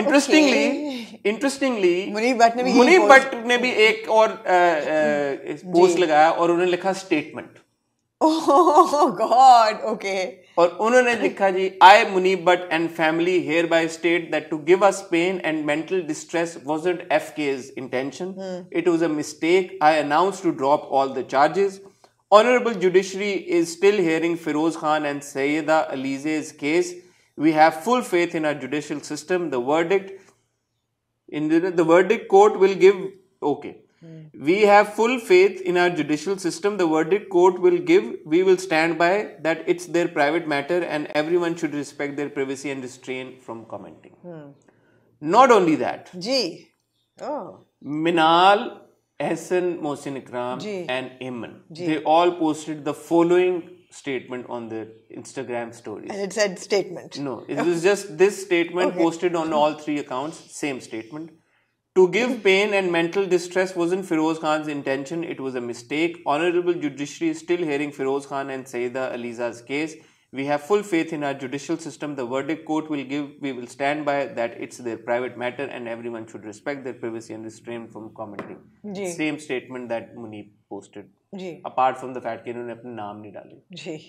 इंटरेस्टिंगली इंटरेस्टिंगली मुनीब भट्ट ने भी मुनीब भट्ट ने भी एक और पोस्ट लगाया और उन्होंने लिखा स्टेटमेंट ओह गॉड ओके और उन्होंने लिखा जी I Muneeb Butt and family hereby state that to give us pain and mental distress was it F K is intention it was a mistake I announce to drop all the charges Honorable judiciary is still hearing Firoz Khan and Sayeda Alize's case. We have full faith in our judicial system. The verdict in the, the verdict court will give okay. We have full faith in our judicial system. The verdict court will give, we will stand by that it's their private matter and everyone should respect their privacy and restrain from commenting. Hmm. Not only that. g Oh. Minal, Hassan, Mohsin Ikram and Iman. Ji. They all posted the following statement on their Instagram stories. And it said statement. No, it was just this statement okay. posted on all three accounts, same statement. To give pain and mental distress wasn't Firoz Khan's intention, it was a mistake. Honorable Judiciary is still hearing Firoz Khan and Saida Aliza's case. We have full faith in our judicial system. The verdict court will give, we will stand by that it's their private matter and everyone should respect their privacy and restrain from commenting. Same statement that Muni posted. Apart from the fact कि इन्होंने अपने नाम put their name.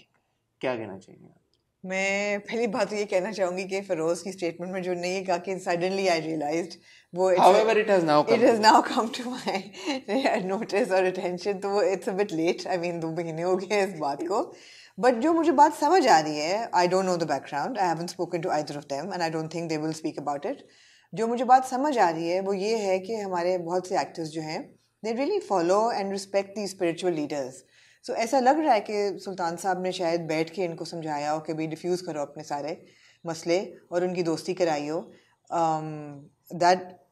क्या कहना चाहिए आप? मैं पहली बात तो ये कहना चाहूँगी कि फ़िरोज़ की स्टेटमेंट में जो नहीं कहा कि सडनली आई रियलाइज्ड वो however it has now come it has now come to my notice or attention तो it's a bit late I mean दो महीने हो गए इस बात को बट जो मुझे बात समझ आ रही है I don't know the background I haven't spoken to either of them and I don't think they will speak about it जो मुझे बात समझ आ रही है वो ये है कि हमारे बहुत से एक्टर्स जो हैं they really follow and respect the spiritual leaders so ऐसा लग रहा है कि सुल्तान साहब ने शायद बैठ के इनको समझाया हो कि भाई डिफ्यूज़ करो अपने सारे मसले और उनकी दोस्ती कराई हो that um,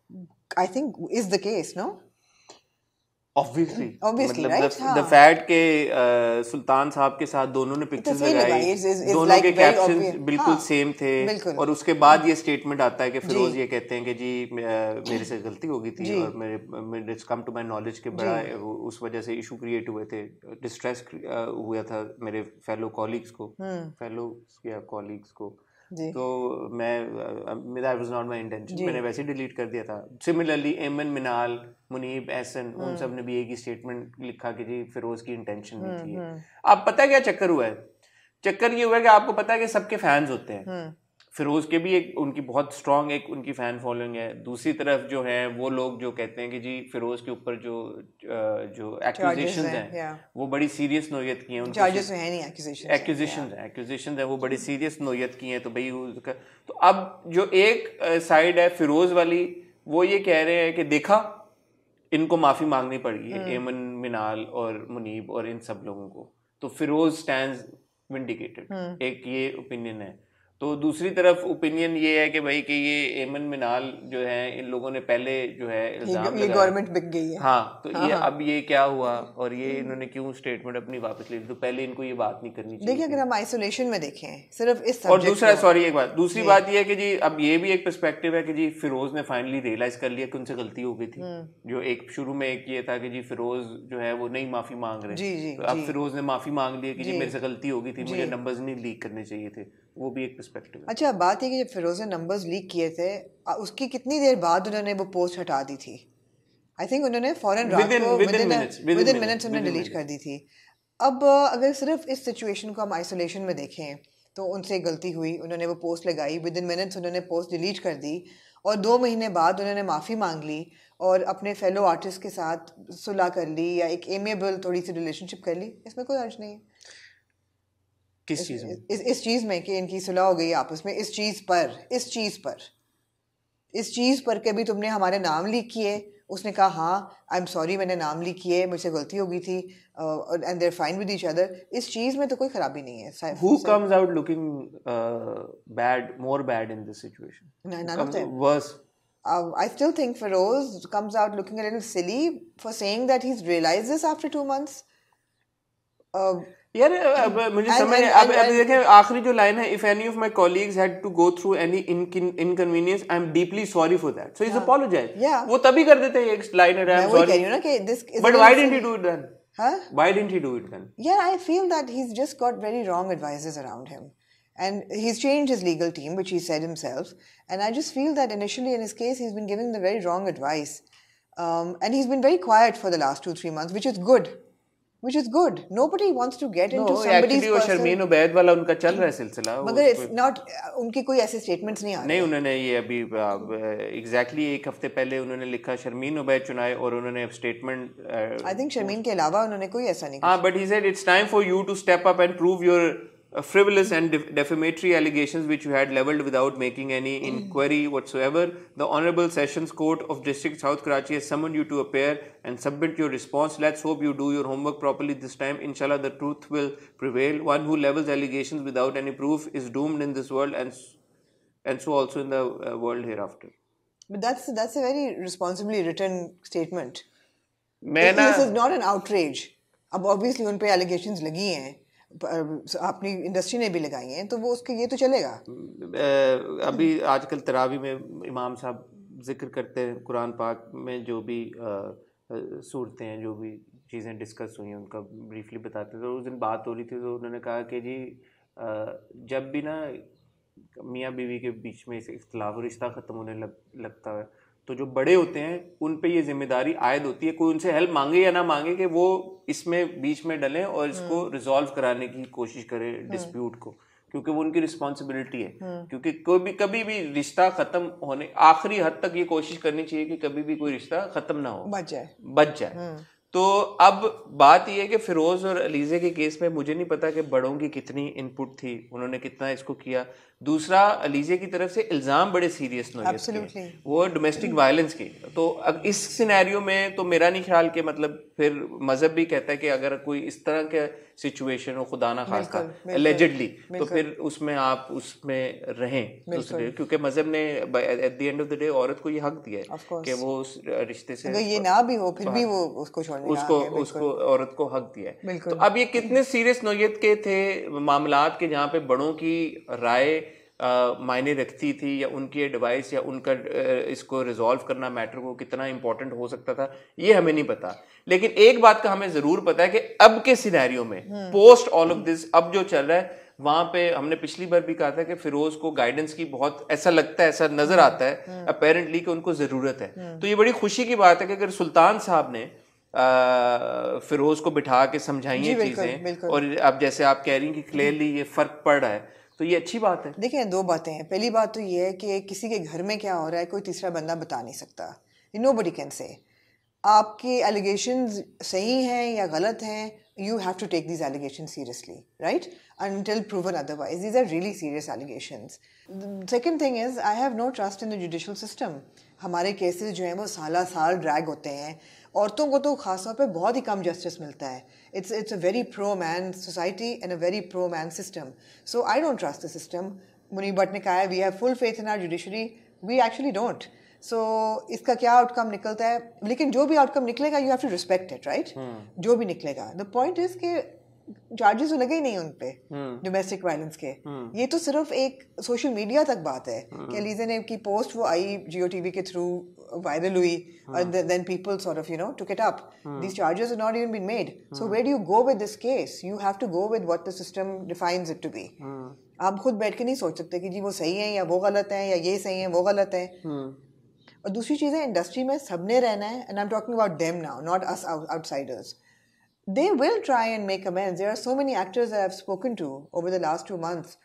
I think is the case, no? Obviously, Obviously, मतलब right? द फैट हाँ। के सुल्तान uh, साहब के साथ दोनों ने पिक्चर्स लगाई दोनों के कैप्शन बिल्कुल सेम हाँ, थे और उसके बाद ये स्टेटमेंट आता है कि फिरोज ये कहते हैं कि जी uh, मेरे से गलती हो गई थी और मेरे it's come to my knowledge के बड़ा उस वजह से इशू क्रिएट हुए थे डिस्ट्रेस uh, हुआ था मेरे फेलो कॉलीग्स को फेलो हम्म। या कॉलीग्स को तो मैं that was not my intention मैंने वैसे डिलीट कर दिया था सिमिलरली एम एन मिनाल मुनीब एहसन उन हम्म। सब ने भी एक ही स्टेटमेंट लिखा कि जी फिरोज की इंटेंशन नहीं हम्म, थी हम्म। अब पता है क्या चक्कर हुआ है चक्कर ये हुआ है कि आपको पता है कि सबके फैंस होते हैं फिरोज़ के भी एक उनकी बहुत स्ट्रॉन्ग एक उनकी फ़ैन फॉलोइंग है दूसरी तरफ जो है वो लोग जो कहते हैं कि जी फिरोज़ के ऊपर जो जो एक्यूजेशन है वो बड़ी सीरियस नोयत की है एक्यूजेशन है वो बड़ी सीरियस नोयत की है तो भाई उसका तो अब जो एक साइड है फिरोज़ वाली वो ये कह रहे हैं कि देखा इनको माफ़ी मांगनी है हम्म। एमन मिनाल और मुनीब और इन सब लोगों को तो फिरोज स्टैंड हम्म। विंडिकेटेड एक ये ओपिनियन है तो दूसरी तरफ ओपिनियन ये है कि भाई कि ये एमन मिनाल जो है इन लोगों ने पहले जो है ये गवर्नमेंट बिक गई है हाँ तो हाँ, ये हाँ. अब ये क्या हुआ हम्म। और ये इन्होंने क्यों स्टेटमेंट अपनी वापस ली तो पहले इनको ये बात नहीं करनी चाहिए देखिए अगर हम आइसोलेशन में देखें सिर्फ इस और दूसरा सॉरी एक बात दूसरी बात यह है कि जी अब ये भी एक परस्पेक्टिव है कि जी फिरोज ने फाइनली रियलाइज कर लिया कि उनसे गलती हो गई थी हम्म। जो एक शुरू में एक ये था कि जी फिरोज जो है वो नहीं माफी मांग रहे तो अब फिरोज ने माफी मांग ली कि जी मेरे से गलती हो गई थी मुझे नंबर्स नहीं लीक करने चाहिए थे वो भी एक पर्सपेक्टिव अच्छा बात है कि जब फिरोज ने नंबर्स लीक किए थे उसकी कितनी देर बाद उन्होंने वो पोस्ट हटा दी थी आई थिंक उन्होंने फॉरन विद इन मिनट्स उन्होंने डिलीट कर दी थी अब अगर सिर्फ इस सिचुएशन को हम आइसोलेशन में देखें तो उनसे गलती हुई उन्होंने वो पोस्ट लगाई विद इन मिनट्स उन्होंने पोस्ट डिलीट कर दी और दो महीने बाद उन्होंने माफ़ी मांग ली और अपने फेलो आर्टिस्ट के साथ सुलह कर ली या एक एमेबल थोड़ी सी रिलेशनशिप कर ली इसमें कोई अर्ज नहीं है किस चीज में इस इस चीज में कि इनकी सुलह हो गई आपस में इस चीज पर इस चीज पर इस चीज पर कभी तुमने हमारे नाम लीक किए उसने कहा हाँ आई एम सॉरी मैंने नाम ली किए मुझसे गलती हो गई थी and they're fine with each other इस चीज में तो कोई खराबी नहीं है who comes out looking bad more bad in this situation worse I still think Feroz comes out looking a little silly for saying that he's realized this after two months. Uh, यार अब मुझे समझ अब अब देखें आखिरी जो line है if any of my colleagues had to go through any inconvenience I am deeply sorry for that so is apologise वो तभी कर देते हैं एक लाइन है आई एम सॉरी ना कि this but why didn't he do it then Huh? Why didn't he do it then? Yeah, I feel that he's just got very wrong advisors around him. And he's changed his legal team, which he said himself. And I just feel that initially in his case, he's been given the very wrong advice. Um, and he's been very quiet for the last two, three months, which is good which is good. Nobody wants to get into no, somebody's actually वो शर्मीन उबैद वाला उनका चल रहा है सिलसिला मगर it's not उनकी कोई ऐसे स्टेटमेंट्स नहीं आ रहे नहीं उन्होंने ये अभी एग्जैक्टली एक हफ्ते पहले उन्होंने लिखा शर्मीन उबैद चुनाए और उन्होंने स्टेटमेंट आई थिंक शर्मीन के अलावा उन्होंने कोई ऐसा नहीं हां but he said it's time for you to step up and prove your uh, frivolous and def- defamatory allegations which you had leveled without making any hmm. inquiry whatsoever. The Honorable Sessions Court of District South Karachi has summoned you to appear and submit your response. Let's hope you do your homework properly this time. Inshallah, the truth will prevail. One who levels allegations without any proof is doomed in this world and, and so also in the uh, world hereafter. But that's, that's a very responsibly written statement. this is not an outrage. obviously उन pay allegations lagi hai. अपनी industry ने भी लगाई हैं तो वो उसके ये तो चलेगा अभी आजकल तरावी में इमाम साहब जिक्र करते हैं कुरान पाक में जो भी सूरतें हैं जो भी चीज़ें डिस्कस हुई हैं उनका ब्रीफली बताते थे तो उस दिन बात हो रही थी तो उन्होंने कहा कि जी जब भी ना मियाँ बीवी के बीच में इस इख्तलाफ रिश्ता ख़त्म होने लग लगता है तो जो बड़े होते हैं उन पे ये जिम्मेदारी आयद होती है कोई उनसे हेल्प मांगे या ना मांगे कि वो इसमें बीच में डलें और इसको रिजॉल्व हम्म। कराने की कोशिश करें डिस्प्यूट हम्म। को क्योंकि वो उनकी रिस्पॉन्सिबिलिटी है हम्म। क्योंकि कोई भी कभी भी रिश्ता खत्म होने आखिरी हद तक ये कोशिश करनी चाहिए कि कभी भी कोई रिश्ता खत्म ना हो बच जाए बच जाए तो अब बात यह है कि फिरोज और अलीजे के केस में मुझे नहीं पता कि बड़ों की कितनी इनपुट थी उन्होंने कितना इसको किया दूसरा अलीजे की तरफ से इल्ज़ाम बड़े सीरियस नोटिस वो डोमेस्टिक वायलेंस की तो इस सिनेरियो में तो मेरा नहीं ख्याल कि मतलब फिर मज़हब भी कहता है कि अगर कोई इस तरह के सिचुएशन हो खुदा ना का एलिजिडली तो फिर उसमें आप उसमें रहें तो क्योंकि मज़हब ने at the end of the day औरत को ये हक दिया है कि वो उस रिश्ते से ये ना भी हो फिर भी हाँ। वो उसको उसको उसको औरत को हक दिया है तो अब ये कितने सीरियस नोयत के थे मामला के जहाँ पे बड़ों की राय मायने रखती थी या उनकी एडवाइस या उनका इसको रिजॉल्व करना मैटर को कितना इंपॉर्टेंट हो सकता था ये हमें नहीं पता लेकिन एक बात का हमें जरूर पता है कि अब के सिनेरियो में पोस्ट ऑल ऑफ दिस अब जो चल रहा है वहां पे हमने पिछली बार भी कहा था कि फिरोज को गाइडेंस की बहुत ऐसा लगता है ऐसा नजर हम्म। आता है अपेरेंटली हम्म। कि उनको जरूरत है हम्म। तो ये बड़ी खुशी की बात है कि अगर सुल्तान साहब ने फिरोज को बिठा के समझाइए चीजें और अब जैसे आप कह रही हैं कि क्लियरली ये फर्क पड़ रहा है तो ये अच्छी बात है देखिए दो बातें हैं पहली बात तो ये है कि किसी के घर में क्या हो रहा है कोई तीसरा बंदा बता नहीं सकता नो बडी कैन से आपके एलिगेशन सही हैं या गलत हैं you have to take these allegation seriously right until proven otherwise these are really serious allegation second thing is I have no trust in the judicial system हमारे cases जो हैं वो साल साल ड्रैग होते हैं औरतों को तो खासतौर पर बहुत ही कम जस्टिस मिलता है it's it's a very pro man society and a very pro man system so I don't trust the system Muneeb Butt ने कहा है we have full faith in our judiciary we actually don't so इसका क्या outcome निकलता है लेकिन जो भी आउटकम निकलेगा you have to respect it right जो भी निकलेगा द पॉइंट इज के चार्जेस तो लगे ही नहीं उन पे डोमेस्टिक वायलेंस के हम्म। ये तो सिर्फ एक सोशल मीडिया तक बात है हम्म। कि अलीजा ने की पोस्ट वो आई जियो टीवी के थ्रू वायरल हुई हम्म। और then people sort of you know to get up this charges are not even been made so where do you go with this case you have to go with what the system defines it to be आप खुद बैठ के नहीं सोच सकते कि जी वो सही है या वो गलत है या ये सही है वो गलत है और दूसरी चीज़ है इंडस्ट्री में सबने रहना है and I am talking about them now not us outsiders they will try and make amends. There are so many actors I've spoken to over the last two months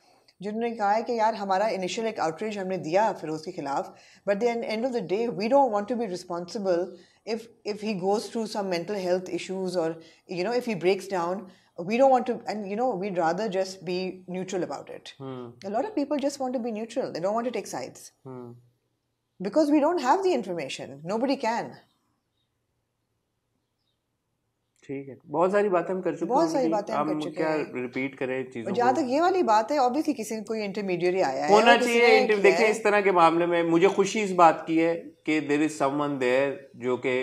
जिन्होंने कहा है कि यार हमारा इनिशियल एक आउटरीच हमने दिया फिरोज के खिलाफ but then end of the day we don't want to be responsible if if he goes through some mental health issues और you know if he breaks down we don't want to and you know we'd rather just be neutral about it hmm. a lot of people just want to be neutral they don't want to take sides hmm. because we don't have the information nobody can ठीक है बहुत सारी बातें हम कर चुके बहुत सारी बातें हम कर चुके हैं रिपीट करें चीजों जहाँ तक ये वाली बात है ऑब्वियसली किसी कोई इंटरमीडिएट आया होना चाहिए देखिए इस तरह के मामले में मुझे खुशी इस बात की है कि देर इज समवन देयर जो कि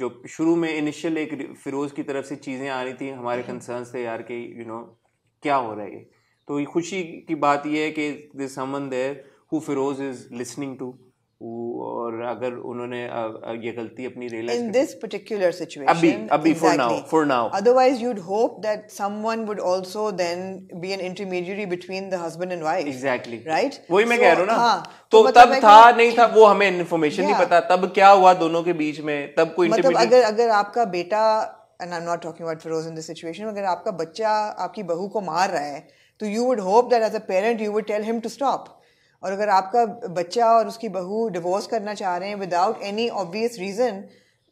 जो शुरू में इनिशियल एक फिरोज की तरफ से चीज़ें आ रही थी हमारे कंसर्न हम्म। थे यार कि यू नो क्या हो रहा है तो खुशी की बात यह है कि this someone there who Feroz is listening to और अगर उन्होंने ये गलती अपनी realise in this particular situation अभी अभी for now for now otherwise you would hope that someone would also then be an intermediary between the husband and wife exactly right वही मैं कह रहा हूं ना हाँ, तो, तो मतलब तब था नहीं था वो हमें इंफॉर्मेशन नहीं पता तब क्या हुआ दोनों के बीच में तब कोई मतलब अगर अगर आपका बेटा and I am not talking about Feroz in this situation अगर आपका बच्चा आपकी बहू को मार रहा है तो you would hope that as a parent you would tell him to stop और अगर आपका बच्चा और उसकी बहू डिवोर्स करना चाह रहे हैं without any obvious reason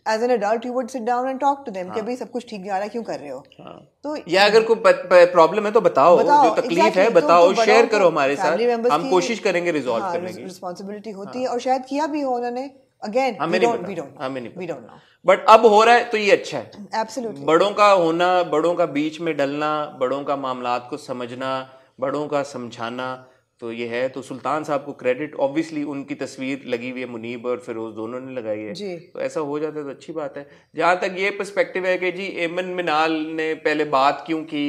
as an adult you would sit down and talk to them कि हाँ। भाई सब कुछ ठीक जा रहा क्यों कर रहे हो हाँ. तो या अगर कोई प्रॉब्लम है तो बताओ, बताओ जो तकलीफ exactly, है तो बताओ तो तो शेयर करो हमारे साथ हम कोशिश करेंगे रिजॉल्व हाँ, करने की रिस्पांसिबिलिटी होती हाँ. है और शायद किया भी हो उन्होंने अगेन हमें नहीं वी डोंट हमें नहीं वी डोंट नो बट अब हो रहा है तो ये अच्छा है एब्सोल्युटली बड़ों का होना बड़ों का बीच में डलना बड़ों का मामलात को समझना बड़ों का समझाना तो ये है तो सुल्तान साहब को क्रेडिट ऑब्वियसली उनकी तस्वीर लगी हुई है मुनीब और फिरोज दोनों ने लगाई है तो ऐसा हो जाता है तो अच्छी बात है जहाँ तक ये पर्सपेक्टिव है कि जी एमन मिनाल ने पहले बात क्यों की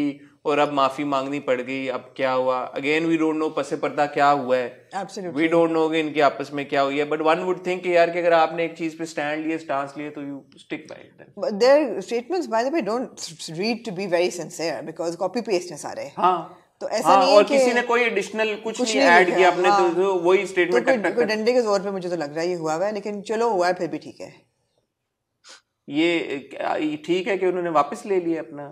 और अब माफी मांगनी पड़ गई अब क्या हुआ अगेन वी डोंट नो पसे पर्दा क्या हुआ है वी डोंट नो कि इनके आपस में क्या हुई है बट वन वुड थिंक यार कि अगर आपने एक चीज पे स्टैंड लिए स्टांस लिए तो you stick by their statements by the way don't read to be very sincere because copy paste है सारे हां तो ऐसा हाँ, नहीं और किसी ने कोई एडिशनल कुछ, कुछ नहीं ऐड किया अपने हाँ, तो वही स्टेटमेंट तो कोई डंडे के जोर पे मुझे तो लग रहा है ये हुआ हुआ है लेकिन चलो हुआ है फिर भी ठीक है ये ठीक है कि उन्होंने वापस ले लिया अपना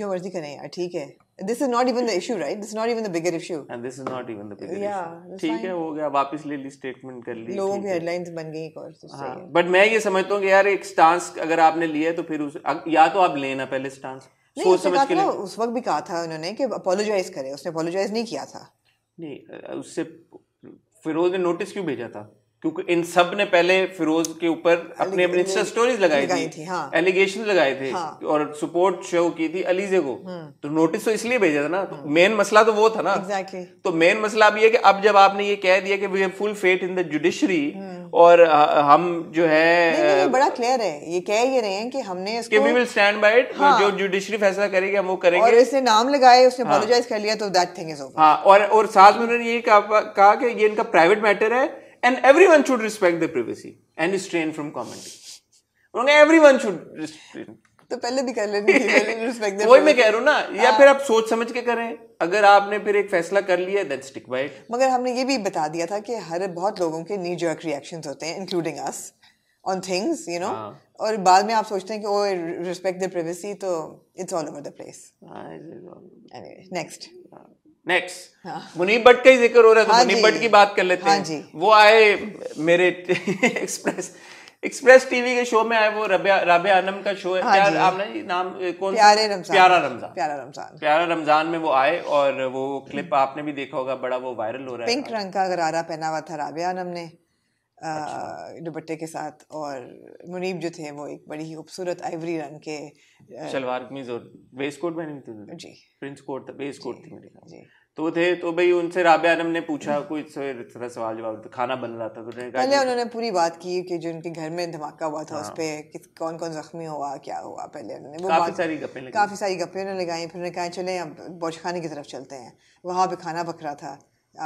जो मर्जी करें यार ठीक है this is not even the issue right this not even the bigger issue and this is not even the bigger issue ठीक है हो गया वापस ले ली स्टेटमेंट कर ली लोगों की हेडलाइंस बन गई एक और तो हां बट मैं ये समझता हूं कि यार एक स्टांस अगर आपने लिया है तो फिर उस या तो आप लेना पहले स्टांस सोच समझ के लिए उस वक्त भी कहा था उन्होंने कि अपोलोजाइज करे उसने अपोलोजाइज नहीं किया था नहीं उससे फिरोज ने नोटिस क्यों भेजा था क्योंकि इन सब ने पहले फिरोज के ऊपर अपने अपने स्टोरीज लगाई थी हाँ। एलिगेशन लगाए थे हाँ। और सपोर्ट शो की थी अलीजे को हम्म। तो नोटिस तो इसलिए भेजा था ना तो मेन हम्म। मसला तो वो था ना exactly. तो मेन मसला अब ये कि अब जब आपने ये कह दिया कि we full faith in the judiciary और हम जो है बड़ा क्लियर है ये कह ये रहे हैं कि हमने इसको we will stand by it जो जुडिशरी फैसला करेगी हम वो करेंगे और इसने नाम लगाए उसने अपोलोजाइज हाँ। कर लिया तो दैट थिंग इज ओवर हां और और साथ में उन्होंने ये कहा कि ये इनका प्राइवेट मैटर है and everyone should respect their privacy and restrain from commenting. उन्होंने everyone should restrain. तो पहले भी कर लेनी वही मैं कह रहा हूँ ना या आ, हाँ। फिर आप सोच समझ के करें अगर आपने फिर एक फैसला कर लिया दैट स्टिक बाय मगर हमने ये भी बता दिया था कि हर बहुत लोगों के नी जर्क रिएक्शन होते हैं including us on things you know और बाद में आप सोचते हैं कि ओ रिस्पेक्ट द प्राइवेसी तो it's all over the place next next हाँ। मुनीब भट्ट का ही जिक्र हो रहा है तो हाँ मुनीब भट्ट की बात कर लेते हाँ हैं वो आए मेरे एक्सप्रेस एक्सप्रेस टीवी के शो में आए वो राबे आनम का शो है हाँ प्यार आपने नाम कौन प्यारे रमजान प्यारा रमजान प्यारा रमजान प्यारा रमजान में वो आए और वो क्लिप आपने भी देखा होगा बड़ा वो वायरल हो रहा है पिंक रंग का गरारा पहना हुआ था राबे आनम ने अच्छा। दुपट्टे के साथ और मुनीब जो थे वो एक बड़ी ही खूबसूरत आइवरी रंग के शलवार कमीज और वेस्ट कोट पहनी थी जी प्रिंस कोट था वेस्ट कोट थी मेरे जी तो थे तो भाई उनसे राबे आलम ने पूछा कोई थोड़ा सवाल जवाब खाना बन रहा था तो पहले उन्होंने पूरी बात की कि जो उनके घर में धमाका हुआ था हाँ। उस पर कौन कौन जख्मी हुआ क्या हुआ पहले उन्होंने वो काफ़ी सारी गप्पे काफ़ी सारी गप्पे उन्होंने लगाई फिर उन्होंने कहा चले अब बोझ खाने की तरफ चलते हैं वहाँ पे खाना बकरा था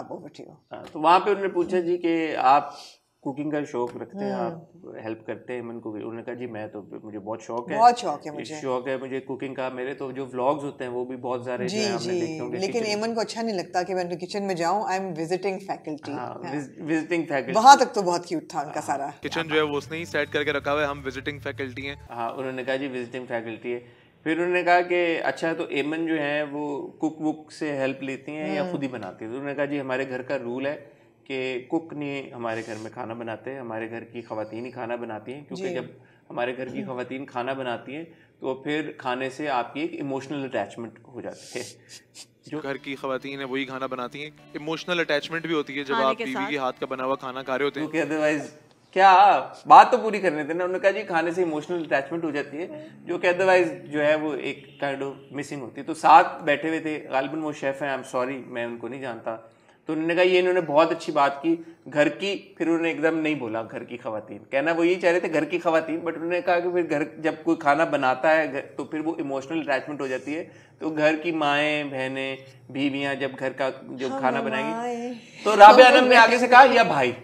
आप वो बैठी हो हाँ, तो वहाँ पे उन्होंने पूछा जी कि आप कुकिंग का शौक रखते हैं हम्म। आप हेल्प करते हैं इमन उन्होंने कहा जी मैं तो मुझे बहुत शौक है बहुत शौक है मुझे शौक है मुझे कुकिंग का मेरे तो जो व्लॉग्स होते हैं वो भी बहुत सारे जी, जी, लेकिन एमन को अच्छा नहीं लगता कि मैं उनके किचन में जाऊं I am visiting faculty visiting faculty वहां तक तो बहुत क्यूट था उनका हाँ। सारा किचन जो है वो उसने ही सेट करके रखा हुआ है हम विजिटिंग फैकल्टी हैं हाँ उन्होंने कहा जी विजिटिंग फैकल्टी है फिर उन्होंने कहा कि अच्छा तो एमन जो है वो कुक बुक से हेल्प लेती हैं या हम्म। खुद ही बनाती है तो उन्होंने कहा जी हमारे घर का रूल है कि कुक ने हमारे घर में खाना बनाते हैं हमारे घर की खातन ही खाना बनाती हैं क्योंकि जब हमारे घर की हम्म। खातन खाना बनाती हैं तो फिर खाने से आपकी एक इमोशनल अटैचमेंट हो जाती है जो घर की खातन है वही खाना बनाती हैं इमोशनल अटैचमेंट भी होती है जब आप बीवी के हाथ का बना हुआ खाना खा रहे होते हैं अदरवाइज क्या बात तो पूरी करने थे ना उन्होंने कहा जी खाने से इमोशनल अटैचमेंट हो जाती है जो कि अदरवाइज जो है वो एक काइंड ऑफ मिसिंग होती है तो साथ बैठे हुए थे गालबन वो शेफ़ हैं आई एम सॉरी मैं उनको नहीं जानता तो उन्होंने कहा ये इन्होंने बहुत अच्छी बात की घर की फिर उन्होंने एकदम नहीं बोला घर की खातन कहना वो यही चाह रहे थे घर की खातन बट उन्होंने कहा कि फिर घर जब कोई खाना बनाता है तो फिर वो इमोशनल अटैचमेंट हो जाती है तो घर की माएँ बहनें बीवियाँ जब घर का जो हाँ, खाना हाँ, बनाएगी तो राबे आलम ने हाँ। आगे से कहा या भाई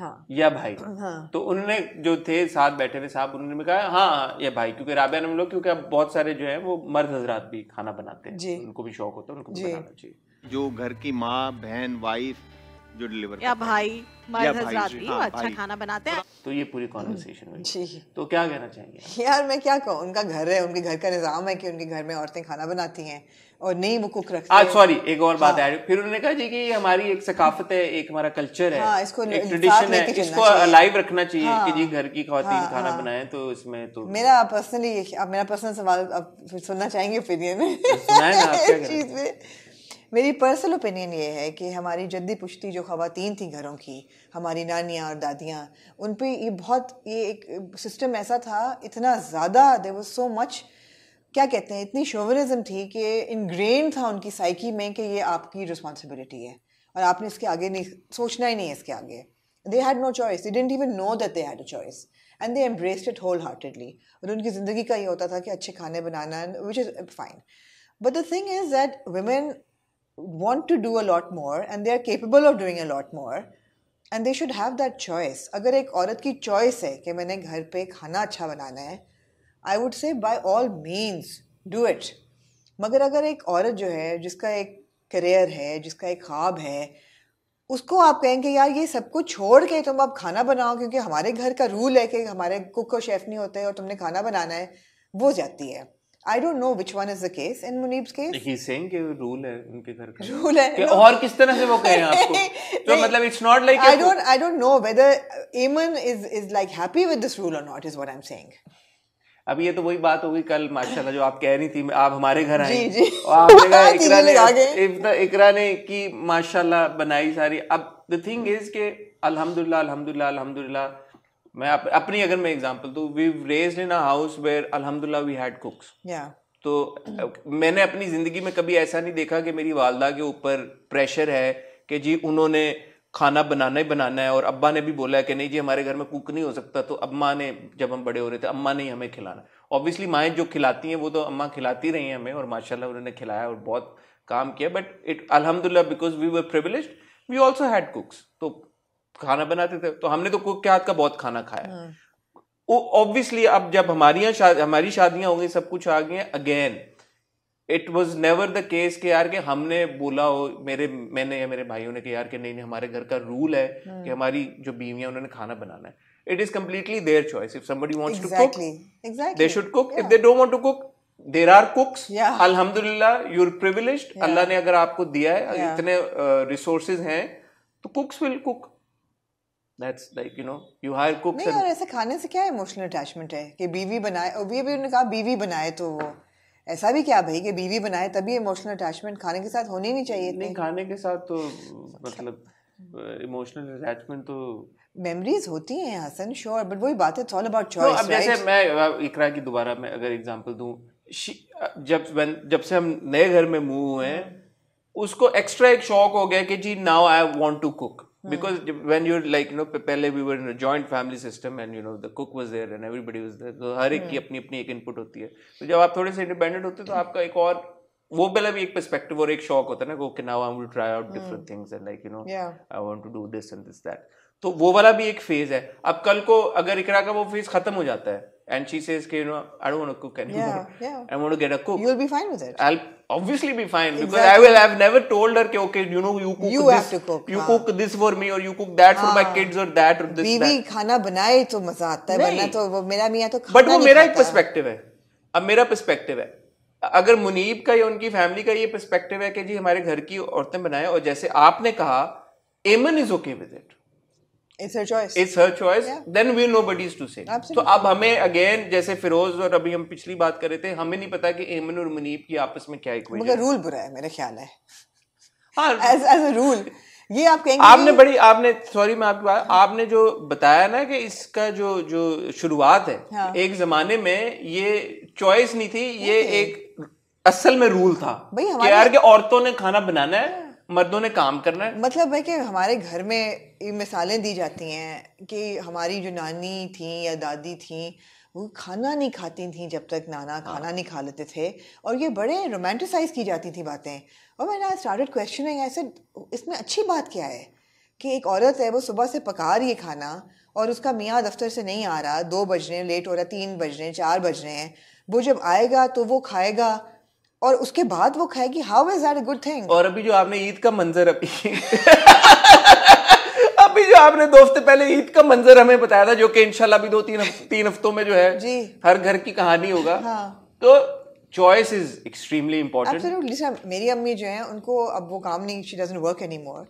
हाँ। या भाई हाँ। तो उन्होंने जो थे साथ बैठे हुए साहब उन्होंने कहा हाँ या भाई क्योंकि राबे ने लोग क्योंकि अब बहुत सारे जो है वो मर्द हजरात भी खाना बनाते हैं उनको भी शौक होता है उनको भी बनाना चाहिए जो घर की माँ बहन वाइफ जो डिलीवर या हाँ, अच्छा भाई खाना बनाते हैं तो ये पूरी कॉन्वर्सेशन तो क्या कहना चाहिए घर उनके घर का निज़ाम है कि उनके घर में औरतें खाना बनाती हैं और नहीं वो कुक आज सॉरी एक और बात हाँ। फिर उन्होंने कहा जी कि हमारी एक सकाफत है एक हमारा कल्चर है ट्रेडिशन हाँ, है इसको लाइव रखना चाहिए कि जी हाँ। घर की खातन खाना बनाए तो इसमें तो मेरा पर्सनली मेरा पर्सनल सवाल सुनना चाहेंगे ओपिनियन चीज में मेरी पर्सनल ओपिनियन ये है कि हमारी जद्दी पुश्ती जो खातन थी घरों की हमारी नानियाँ और दादियाँ उन पर ये बहुत ये एक सिस्टम ऐसा था इतना ज़्यादा दे वो सो मच क्या कहते हैं इतनी शोवरिज्म थी कि इनग्रेन था उनकी साइकी में कि ये आपकी रिस्पॉन्सिबिलिटी है और आपने इसके आगे नहीं सोचना ही नहीं है इसके आगे they had no choice they didn't even know that they had a choice and they embraced it wholeheartedly और उनकी ज़िंदगी का ये होता था कि अच्छे खाने बनाना which is fine but the thing is that women want to do a lot more and they are capable of doing a lot more and they should have that choice अगर एक औरत की चॉइस है कि मैंने घर पे खाना अच्छा बनाना है I would say by all means do it मगर अगर एक औरत जो है जिसका एक करियर है जिसका एक ख्वाब है उसको आप कहेंगे यार ये सब कुछ छोड़ के तुम आप खाना बनाओ क्योंकि हमारे घर का रूल है कि हमारे कुक और शेफ़ नहीं होते और तुमने खाना बनाना है वो जाती है I don't know which one is the case in Munib's case he saying कि रूल है उनके घर का रूल है कि no. और किस तरह से वो कहें आपको तो मतलब it's not like I don't I don't know whether Aiman is is like happy with this rule और not is what I am saying अब ये तो वही बात होगी कल माशाल्लाह जो आप कह रही थी आप हमारे घर आई और आपने कहा इकरा ने इतना इकरा ने की माशाल्लाह बनाई सारी अब द थिंग इज के अल्हम्दुलिल्लाह अल्हम्दुलिल्लाह अल्हम्दुलिल्लाह मैं आप, अपनी अगर मैं एग्जांपल दूं we raise in a house where अल्हम्दुलिल्लाह वी हैड कुक्स तो मैंने अपनी जिंदगी में कभी ऐसा नहीं देखा कि मेरी वालदा के ऊपर प्रेशर है कि जी उन्होंने खाना बनाना ही बनाना है और अब्बा ने भी बोला है कि नहीं जी हमारे घर में कुक नहीं हो सकता तो अम्मा ने जब हम बड़े हो रहे थे अम्मा ने ही हमें खिलाना ऑब्वियसली माएँ जो खिलाती हैं वो तो अम्मा खिलाती रही हैं हमें और माशाल्लाह उन्होंने खिलाया और बहुत काम किया बट इट अलहमदिल्ला because we were privilege we also had cooks तो खाना बनाते थे तो हमने तो कुक के हाथ का बहुत खाना खाया हाँ। वो ऑब्वियसली अब जब हमारी शाद, हमारी शादियां हो गई सब कुछ आ गए again it was never the case के यार के हमने बोला हो मेरे मैंने या मेरे भाइयों ने कि यार के नहीं नहीं हमारे घर का रूल है हाँ। कि हमारी जो बीवियां उन्होंने खाना बनाना है it is completely their choice if somebody wants to cook cook exactly they should cook yeah. if they don't there are cooks अलहमदुल्ला आर प्रिविलेज अल्लाह ने अगर आपको दिया है yeah. इतने रिसोर्सेज uh, हैं तो cooks will cook That's like you know you hire cooks. नहीं और ऐसे खाने से क्या इमोशनल अटैचमेंट है कि बीवी बनाए और भी अभी उन्होंने कहा बीवी बनाए तो वो ऐसा भी क्या भाई कि बीवी बनाए तभी इमोशनल अटैचमेंट खाने के साथ होनी नहीं चाहिए नहीं खाने के साथ तो अच्छा। मतलब इमोशनल अटैचमेंट तो मेमोरीज होती हैं हसन श्योर बट वही बात है इट्स ऑल अबाउट चॉइस अब जैसे मैं इकरा की दोबारा मैं अगर एग्जांपल दूं जब व्हेन जब से हम नए घर में मूव हुए हैं उसको एक्स्ट्रा एक शौक हो गया कि जी now I want to cook because when you're like you know पहले we were in a joint family system and you know the cook was there and everybody was there तो हर एक की अपनी अपनी एक इनपुट होती है तो जब आप थोड़े से इंडिपेंडेंट होते हो तो आपका एक और वो पहले भी एक पर्सपेक्टिव और एक शौक होता है ना okay now I will try out different things and like you know I want to do this and this that तो वो वाला भी एक फेज है अब कल को अगर इकरा का वो फेज खत्म हो जाता है and she says, okay, you know, I don't want to cook anymore. Yeah, yeah. I want to get a cook. You'll be fine with it. I'll obviously be fine because exactly. I will have never told her, okay, you know, you cook you this, have to cook, you हाँ. cook this for me or you cook that हाँ. for my kids or that or this. बीवी खाना बनाए तो मजा आता है वरना तो वो मेरा मियाँ तो खाना but वो मेरा एक perspective है अब मेरा perspective है अगर मुनीब का या उनकी फैमिली का ये पर्सपेक्टिव है कि जी हमारे घर की औरतें बनाए और जैसे आपने कहा Aiman is okay with it It's her choice. It's her choice. Yeah. Then we're nobody's to say. Absolutely. तो अब हमें अगेन जैसे फिरोज और अभी हम पिछली बात कर रहे थे हमें नहीं पता कि एमन और मुनीब की आपस में क्या इक्वेशन मगर रूल बुरा है मेरे ख्याल है एज एज अ रूल ये आप कहेंगे आपने बड़ी आपने सॉरी मैं आपकी बात आपने जो बताया ना कि इसका जो जो शुरुआत है हाँ। एक जमाने में ये चॉइस नहीं थी ये एक असल में रूल था कि यार के औरतों ने खाना बनाना है मर्दों ने काम करना है मतलब है कि हमारे घर में ये मिसालें दी जाती हैं कि हमारी जो नानी थी या दादी थी वो खाना नहीं खाती थी जब तक नाना हाँ। खाना नहीं खा लेते थे और ये बड़े रोमांटिसाइज की जाती थी बातें और मैंने आज स्टार्टेड क्वेश्चनिंग ऐसे इसमें अच्छी बात क्या है कि एक औरत है वो सुबह से पका रही है खाना और उसका मियाँ दफ्तर से नहीं आ रहा दो बज रहे हैं लेट हो रहा है तीन बज रहे हैं चार बज रहे हैं वो जब आएगा तो वो खाएगा और उसके बाद वो खाएगी how is that a good thing और अभी जो आपने ईद का मंजर अभी अभी जो आपने दो हफ्ते पहले ईद का मंजर हमें बताया था जो कि इंशाल्लाह अभी दो तीन तीन हफ्तों में जो है जी हर घर की कहानी होगा हाँ। तो चॉइस इज एक्सट्रीमली इम्पोर्टेंट मेरी अम्मी जो है उनको अब वो काम नहीं she doesn't work any more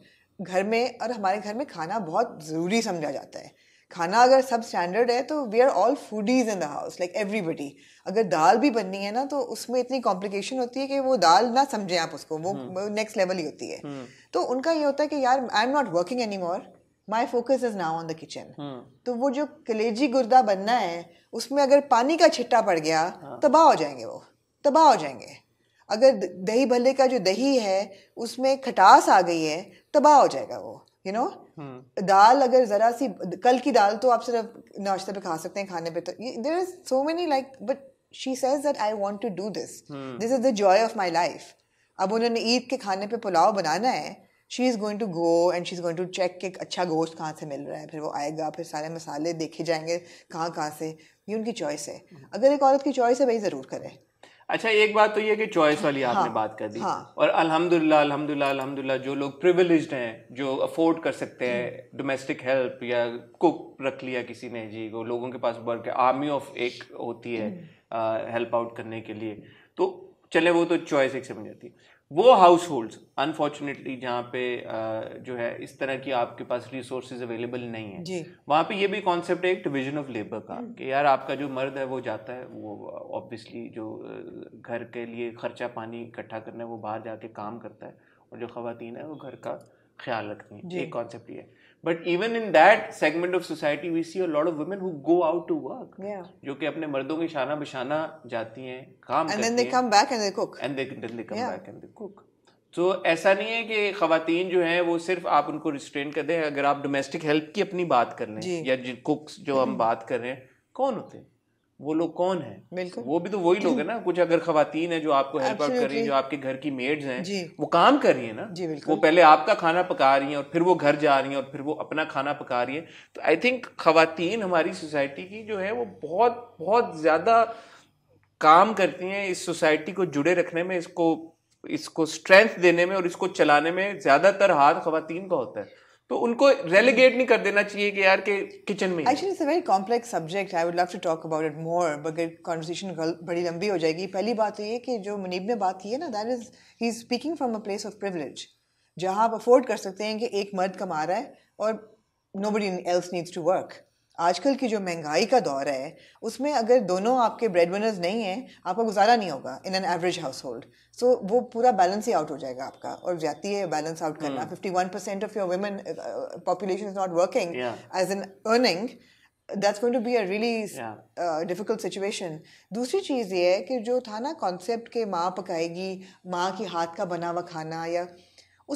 घर में और हमारे घर में खाना बहुत ज़रूरी समझा जाता है खाना अगर सब स्टैंडर्ड है तो we are all foodies in the house like everybody अगर दाल भी बननी है ना तो उसमें इतनी कॉम्प्लिकेशन होती है कि वो दाल ना समझें आप उसको वो नेक्स्ट हम्म। लेवल ही होती है हम्म। तो उनका ये होता है कि यार I am not working any more my focus is now on the kitchen तो वो जो कलेजी गुर्दा बनना है उसमें अगर पानी का छिट्टा पड़ गया हाँ। तबाह हो जाएंगे वो तबाह हो जाएंगे अगर दही भल्ले का जो दही है उसमें खटास आ गई है तबाह हो जाएगा वो यू नो hmm. दाल अगर ज़रा सी कल की दाल तो आप सिर्फ नाश्ते पे खा सकते हैं खाने पे तो there is so many like but she says that I want to do this this is the joy of my life अब उन्होंने ईद के खाने पे पुलाव बनाना है she is going to go and she is going to check कि अच्छा गोश्त कहाँ से मिल रहा है फिर वो आएगा फिर सारे मसाले देखे जाएंगे कहाँ कहाँ से ये उनकी चॉइस है hmm. अगर एक औरत की चॉइस है वही ज़रूर करें अच्छा एक बात तो ये कि चॉइस वाली हाँ, बात कर दी हाँ, और अल्हम्दुलिल्लाह अल्हम्दुलिल्लाह अल्हम्दुलिल्लाह जो लोग प्रिविलेज हैं जो अफोर्ड कर सकते हैं डोमेस्टिक हेल्प या कुक रख लिया किसी ने जी को लोगों के पास वर्क आर्मी ऑफ एक होती है हेल्प आउट करने के लिए तो चले वो तो चॉइस एक समझ जाती है वो हाउस होल्ड अनफॉर्चुनेटली जहाँ पे जो है इस तरह की आपके पास रिसोर्सेज अवेलेबल नहीं है वहाँ पे ये भी कॉन्सेप्ट है एक डिवीजन ऑफ लेबर का हम्म। कि यार आपका जो मर्द है वो जाता है वो ऑब्वियसली जो घर के लिए खर्चा पानी इकट्ठा करना है वो बाहर जाके काम करता है और जो खातन है वो घर का ख्याल रखती है एक कॉन्सेप्ट ये है but even in that segment of society we see lot of women who go out to work जो कि अपने मर्दों के शाना बिशाना जाती हैं काम and then they come back and they cook and they they come back and they cook तो ऐसा नहीं है कि खातन जो हैं वो सिर्फ आप उनको रिस्ट्रेन कर दें अगर आप डोमेस्टिक हेल्प की अपनी बात कर रहे हैं या कुक्स जो हम बात कर रहे हैं कौन होते हैं वो लोग कौन है बिल्कुल वो भी तो वही लोग है ना कुछ अगर खातन है जो आपको हेल्प आउट कर रही है जो आपके घर की मेड्स हैं वो काम कर रही है ना जी वो पहले आपका खाना पका रही है और फिर वो घर जा रही है और फिर वो अपना खाना पका रही है तो आई थिंक खातन हमारी सोसाइटी की जो है वो बहुत बहुत ज़्यादा काम करती हैं इस सोसाइटी को जुड़े रखने में इसको इसको स्ट्रेंथ देने में और इसको चलाने में ज़्यादातर हाथ खातन का होता है तो उनको रेलिगेट नहीं कर देना चाहिए कि यार के किचन में actually it's a very complex subject I would love to talk about it more but conversation बड़ी लंबी हो जाएगी पहली बात तो ये कि जो मुनीब ने बात की है ना that is he is speaking from a place of privilege जहाँ आप अफोर्ड कर सकते हैं कि एक मर्द कमा रहा है और nobody else needs to work आजकल की जो महंगाई का दौर है उसमें अगर दोनों आपके ब्रेड विनर्स नहीं हैं आपका गुजारा नहीं होगा in an average household so वो पूरा बैलेंस ही आउट हो जाएगा आपका और जाती है बैलेंस आउट करना fifty one percent of your women population is not working as an earning that's going to be a really difficult situation दूसरी चीज़ ये है कि जो था ना कॉन्सेप्ट के माँ पकाएगी माँ की हाथ का बना हुआ खाना या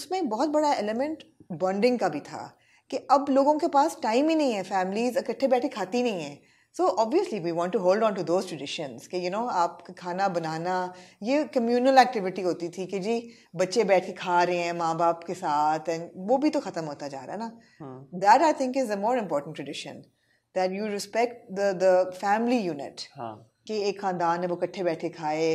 उसमें बहुत बड़ा एलिमेंट बॉन्डिंग का भी था कि अब लोगों के पास टाइम ही नहीं है फैमिलीज इकट्ठे बैठे खाती नहीं है so obviously we want to hold on to those traditions कि यू नो आप खाना बनाना ये कम्यूनल एक्टिविटी होती थी कि जी बच्चे बैठ के खा रहे हैं माँ बाप के साथ एंड वो भी तो ख़त्म होता जा रहा है ना that I think is a more important tradition that you respect the the family unit कि एक ख़ानदान है वो इकट्ठे बैठे खाए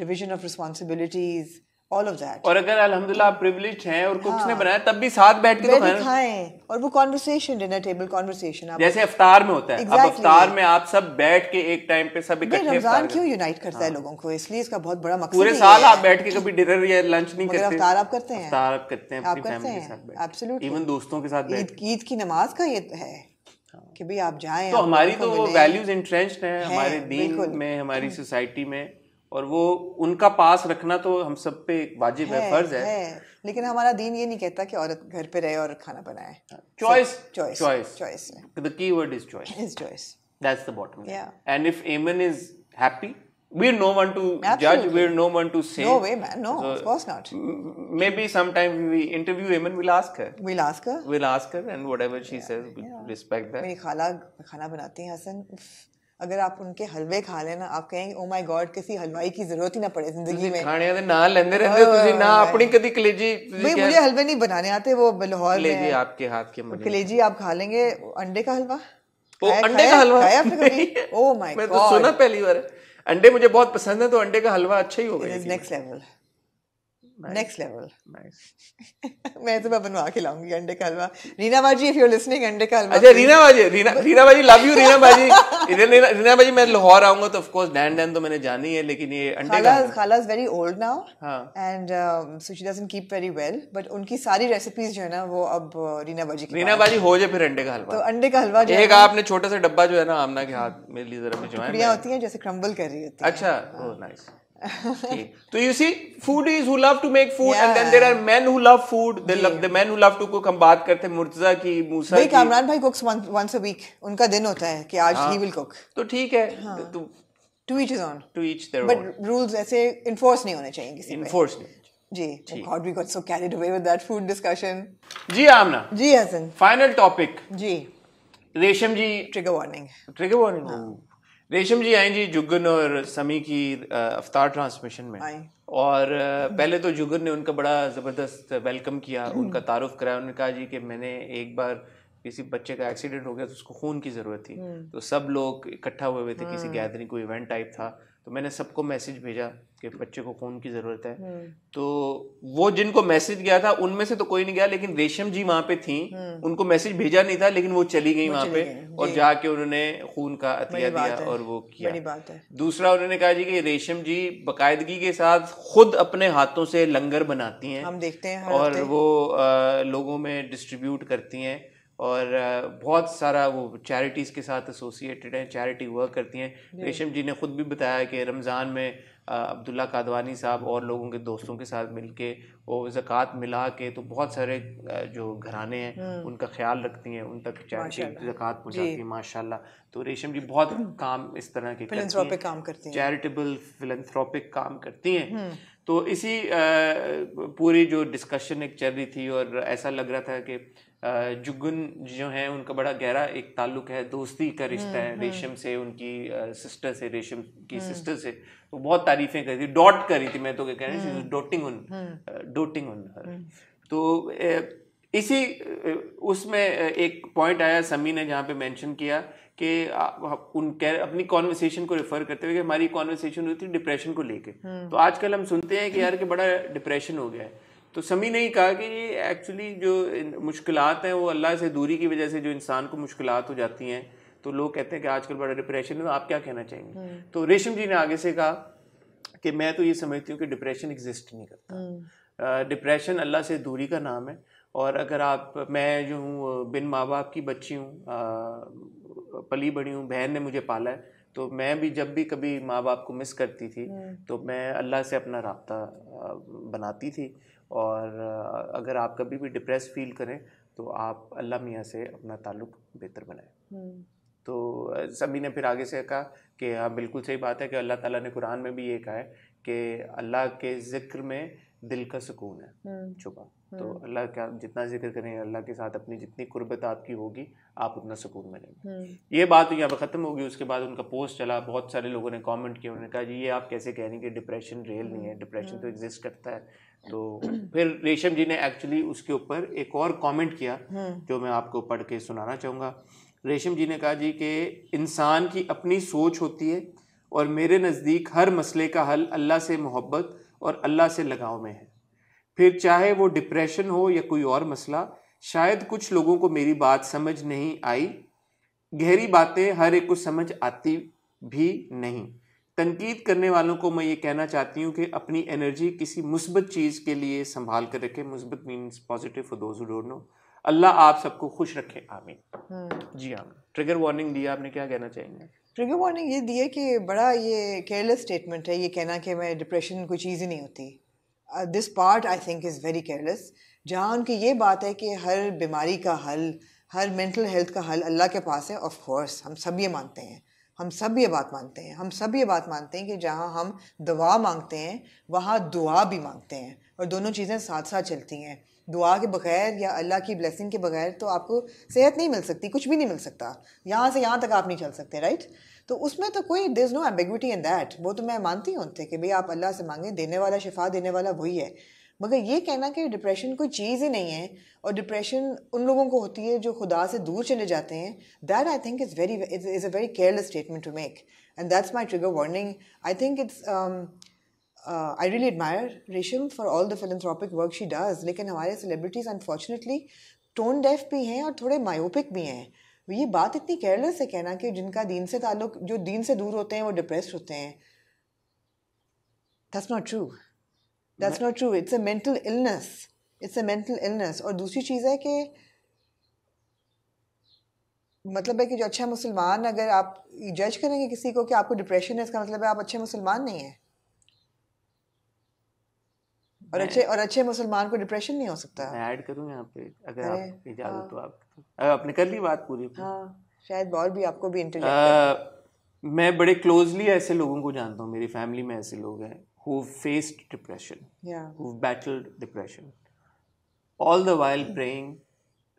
division of responsibilities all of that और अगर अल्हम्दुलिल्लाह आप प्रिविलेज्ड हैं और कुछ ने हाँ। बनाया तब भी साथ बैठ के तो खाएं खाएं और वो कॉन्वर्सेशन डिनर टेबल कॉन्वर्सेशन जैसे इफ्तार में होता है exactly. अब इफ्तार में आप सब बैठ के एक टाइम पे सब इकट्ठे रमजान क्यों यूनाइट करता हाँ. है लोगों को इसलिए इसका बहुत बड़ा मकसद पूरे साल आप बैठ के कभी डिनर या लंच नहीं मतलब करते इफ्तार आप करते हैं इफ्तार आप करते हैं अपनी फैमिली के साथ एब्सोल्युटली इवन दोस्तों के साथ ईद की नमाज का ये तो है हाँ। कि भी आप जाएं तो हमारी तो वैल्यूज इंट्रेंच्ड हैं हमारे दीन में हमारी सोसाइटी में और वो उनका पास रखना तो हम सब पे वाजिब है, है फर्ज है।, है लेकिन हमारा दीन ये नहीं कहता कि औरत घर पे रहे और खाना बनाए choice choice choice choice the key word is choice is choice that's the bottom end if Aiman is happy we're no one to Absolutely. judge we are no one to say no way man no so of course not maybe sometime we interview him and we'll ask her we'll ask her we'll ask her and whatever she yeah, says we yeah. respect that मेरी खाला खाना बनाती हैं हसन अगर आप उनके हलवे खा लेना आप कहेंगे ओ माय गॉड किसी हलवाई की जरूरत ही ना पड़े जिंदगी में खाने दे ना लेंदे रहंदे ਤੁਸੀਂ ना oh. अपनी कभी कलेजी भाई मुझे हलवे नहीं बनाने आते वो लाहौर में कलेजी आपके हाथ के मुझे कलेजी आप खा लेंगे अंडे का हलवा वो अंडे का हलवा खाया आपने कभी ओ माय गॉड मैं तो सुना पहली बार अंडे मुझे बहुत पसंद है तो अंडे का हलवा अच्छा ही होगा नेक्स्ट लेवल नेक्स्ट लेवल मैं तो मैं बनवा के लाऊंगी अंडे का हलवा रीना बाजी इफ यू आर लिसनिंग अंडे का हलवा अच्छा रीना बाजी रीना रीना बाजी लव यू रीना बाजी रीना रीना बाजी मैं लाहौर आऊंगा तो ऑफ कोर्स डैन डैन तो मैंने जानी है लेकिन ये अंडे खाला का खाला इज वेरी ओल्ड नाउ हां and so she doesn't keep very well but उनकी सारी रेसिपीज जो है ना वो अब uh, रीना बाजी की रीना बाजी हो जाए फिर अंडे का हलवा तो अंडे का हलवा जो एक आपने छोटा सा डब्बा जो है ना आमना के हाथ मेरे लिए जरा भिजवाएं भिजवाया होती है जैसे क्रम्बल कर रही होती है अच्छा ओह oh, नाइस तो you see food is who love to make food and then there are men who love food they love the men who love to cook हम बात करते हैं मुर्तजा की मूसा भाई कामरान भाई कुक्स वंस अ वीक उनका दिन होता है कि आज ही विल कुक तो ठीक है to each is on to each their but rules ऐसे एनफोर्स नहीं होने चाहिए किसी पे एनफोर्स नहीं जी God we got so carried away with that food discussion जी आमना जी हसन फाइनल टॉपिक जी Resham ji trigger warning trigger warning Resham ji आई जी जुगन और समी की अवतार ट्रांसमिशन में और पहले तो जुगन ने उनका बड़ा ज़बरदस्त वेलकम किया उनका हम्म। तारुफ कराया उन्होंने कहा जी कि मैंने एक बार किसी बच्चे का एक्सीडेंट हो गया तो उसको खून की ज़रूरत थी हम्म। तो सब लोग इकट्ठा हुए हुए थे किसी गैदरिंग हम्म। कोई इवेंट टाइप था तो मैंने सबको मैसेज भेजा कि बच्चे को ख़ून की ज़रूरत है हम्म। तो वो जिनको मैसेज गया था उनमें से तो कोई नहीं गया लेकिन रेशम जी वहाँ पे थी हम्म। उनको मैसेज भेजा नहीं था लेकिन वो चली गई वहां पे और जाके उन्होंने खून का अतिया दिया और वो किया दूसरा उन्होंने कहा जी कि रेशम जी बाकायदगी के साथ खुद अपने हाथों से लंगर बनाती हैं हम देखते हैं और वो लोगों में डिस्ट्रीब्यूट करती हैं और बहुत सारा वो चैरिटीज़ के साथ एसोसिएटेड हैं चैरिटी वर्क करती हैं रेशम जी ने ख़ुद भी बताया कि रमज़ान में अब्दुल्ला कादवानी साहब और लोगों के दोस्तों के साथ मिल के वो जक़ात मिला के तो बहुत सारे जो घराने हैं हाँ। उनका ख्याल रखती हैं उन तक चैरिटी जक़ात पहुँचाती है माशा तो रेशम जी बहुत हम्म। काम इस तरह के फिलेंथ्रोपिक काम करती हैं चैरिटेबल फिलंथ्रॉपिक काम करती हैं हम्म। तो इसी पूरी जो डिस्कशन एक चल रही थी और ऐसा लग रहा था कि जुगन जो हैं उनका बड़ा गहरा एक ताल्लुक है दोस्ती का रिश्ता है हम्म, हम्म। रेशम से उनकी सिस्टर से रेशम की सिस्टर हम्म। से तो बहुत तारीफें करी थी डॉट करी थी मैं तो क्या कह रही डोटिंग उन डोटिंग उन तो इसी उसमें एक पॉइंट आया समी ने जहाँ पे मेंशन किया कि उन अपनी कॉन्वर्सेशन को रेफर करते हुए कि हमारी कॉन्वर्सेशन हुई थी डिप्रेशन को लेके तो आजकल हम सुनते हैं कि यार कि बड़ा डिप्रेशन हो गया है तो समी ने ही कहा कि ये एक्चुअली जो मुश्किल हैं वो अल्लाह से दूरी की वजह से जो इंसान को मुश्किल हो जाती हैं तो लोग कहते हैं कि आजकल बड़ा डिप्रेशन है तो आप क्या कहना चाहेंगे हम्म। तो रेशम जी ने आगे से कहा कि मैं तो ये समझती हूँ कि डिप्रेशन एग्जिस्ट नहीं करता डिप्रेशन हम्म। अल्लाह से दूरी का नाम है और अगर आप मैं जो हूँ बिन माँ बाप की बच्ची हूँ पली बड़ी हूँ बहन ने मुझे पाला है तो मैं भी जब भी कभी माँ बाप को मिस करती थी हम्म। तो मैं अल्लाह से अपना रबता बनाती थी और अगर आप कभी भी डिप्रेस फील करें तो आप अल्लाह मियाँ से अपना ताल्लुक बेहतर बनाएं हम्म। तो सभी ने फिर आगे से कहा कि हाँ बिल्कुल सही बात है कि अल्लाह ताला ने कुरान में भी ये कहा है कि अल्लाह के ज़िक्र में दिल का सुकून है छुपा हम्म। हम्म। तो अल्लाह का जितना जिक्र करें अल्लाह के साथ अपनी जितनी कुर्बत आपकी होगी आप उतना सुकून मिलेंगे ये बात तो यहाँ पर ख़त्म होगी उसके बाद उनका पोस्ट चला बहुत सारे लोगों ने कमेंट किया उन्होंने कहा जी ये आप कैसे कह रहे हैं कि डिप्रेशन रियल नहीं है डिप्रेशन तो एग्जिस्ट करता है तो फिर रेशम जी ने एक्चुअली उसके ऊपर एक और कमेंट किया हम्म। जो मैं आपको पढ़ के सुनाना चाहूँगा रेशम जी ने कहा जी कि इंसान की अपनी सोच होती है और मेरे नज़दीक हर मसले का हल अल्लाह से मोहब्बत और अल्लाह से लगाव में है फिर चाहे वो डिप्रेशन हो या कोई और मसला शायद कुछ लोगों को मेरी बात समझ नहीं आई गहरी बातें हर एक को समझ आती भी नहीं तनकीद करने वालों को मैं ये कहना चाहती हूँ कि अपनी एनर्जी किसी मुस्बत चीज़ के लिए संभाल कर रखें मुसबत means positive for those don't know Allah आप सबको खुश रखे आमीन हम्म। जी हाँ ट्रिगर वार्निंग दिया आपने क्या कहना चाहेंगे ट्रिगर वार्निंग ये दी है कि बड़ा ये केयरलेस स्टेटमेंट है ये कहना कि मैं डिप्रेशन कोई चीज़ ही नहीं होती this part I think is very careless जहाँ उनकी ये बात है कि हर बीमारी का हल हर मेंटल हेल्थ का हल अल्लाह के पास है ऑफ कोर्स हम सब ये मानते हैं हम सब ये बात मानते हैं हम सब ये बात मानते हैं कि जहाँ हम दवा मांगते हैं वहाँ दुआ भी मांगते हैं और दोनों चीज़ें साथ साथ चलती हैं दुआ के बगैर या अल्लाह की ब्लेसिंग के बगैर तो आपको सेहत नहीं मिल सकती कुछ भी नहीं मिल सकता यहाँ से यहाँ तक आप नहीं चल सकते राइट तो उसमें तो कोई there is no ambiguity in that वो तो मैं मानती हूँ उनसे कि भाई आप अल्लाह से मांगें देने वाला शिफा देने वाला वही है मगर ये कहना कि डिप्रेशन कोई चीज़ ही नहीं है और डिप्रेशन उन लोगों को होती है जो खुदा से दूर चले जाते हैं that I think is very is a very careless statement to make and that's my trigger warning I think it's I really admire Resham for all the the work she does लेकिन हमारे सेलिब्रिटीज़ अनफॉर्चुनेटली टोन डेफ भी हैं और थोड़े myopic भी हैं ये बात इतनी केयरलेस है कहना कि जिनका दीन से ताल्लुक जो दीन से दूर होते हैं वो डिप्रेस होते हैं that's not true that's not true it's a mental illness it's a mental illness और दूसरी चीज़ है कि मतलब है कि जो अच्छा मुसलमान अगर आप जज करेंगे किसी को कि आपको डिप्रेशन है इसका मतलब है आप अच्छे मुसलमान नहीं हैं और अच्छे और अच्छे मुसलमान को डिप्रेशन नहीं हो सकता मैं ऐड करूँ यहाँ पे अगर आप इजाज़त हाँ, तो आप अगर आपने कर ली बात पूरी हाँ शायद और भी आपको भी इंटरेस्ट मैं बड़े क्लोजली ऐसे लोगों को जानता हूँ मेरी फैमिली में ऐसे लोग हैं who've faced depression, yeah. who've battled depression, all the while praying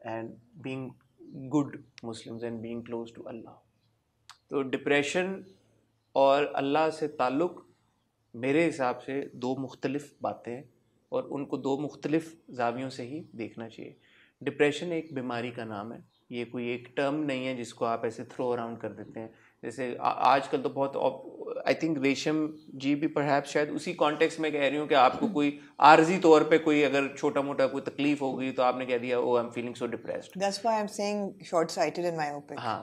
and being good Muslims and being close to Allah. So depression और Allah se ताल्लुक़ mere hisab se do mukhtalif baatein हैं और उनको दो मुख्तलिफ जावियों से ही देखना चाहिए डिप्रेशन एक बीमारी का नाम है ये कोई एक टर्म नहीं है जिसको आप ऐसे थ्रो अराउंड कर देते हैं जैसे आजकल तो बहुत आई थिंक रेशम जी भी परहैप शायद उसी कॉन्टेक्स्ट में कह रही हूँ कि आपको कोई आरजी तौर पे कोई अगर छोटा मोटा कोई तकलीफ हो गई तो आपने कह दिया oh I am feeling so depressed that's why I am saying short sighted in my opinion हां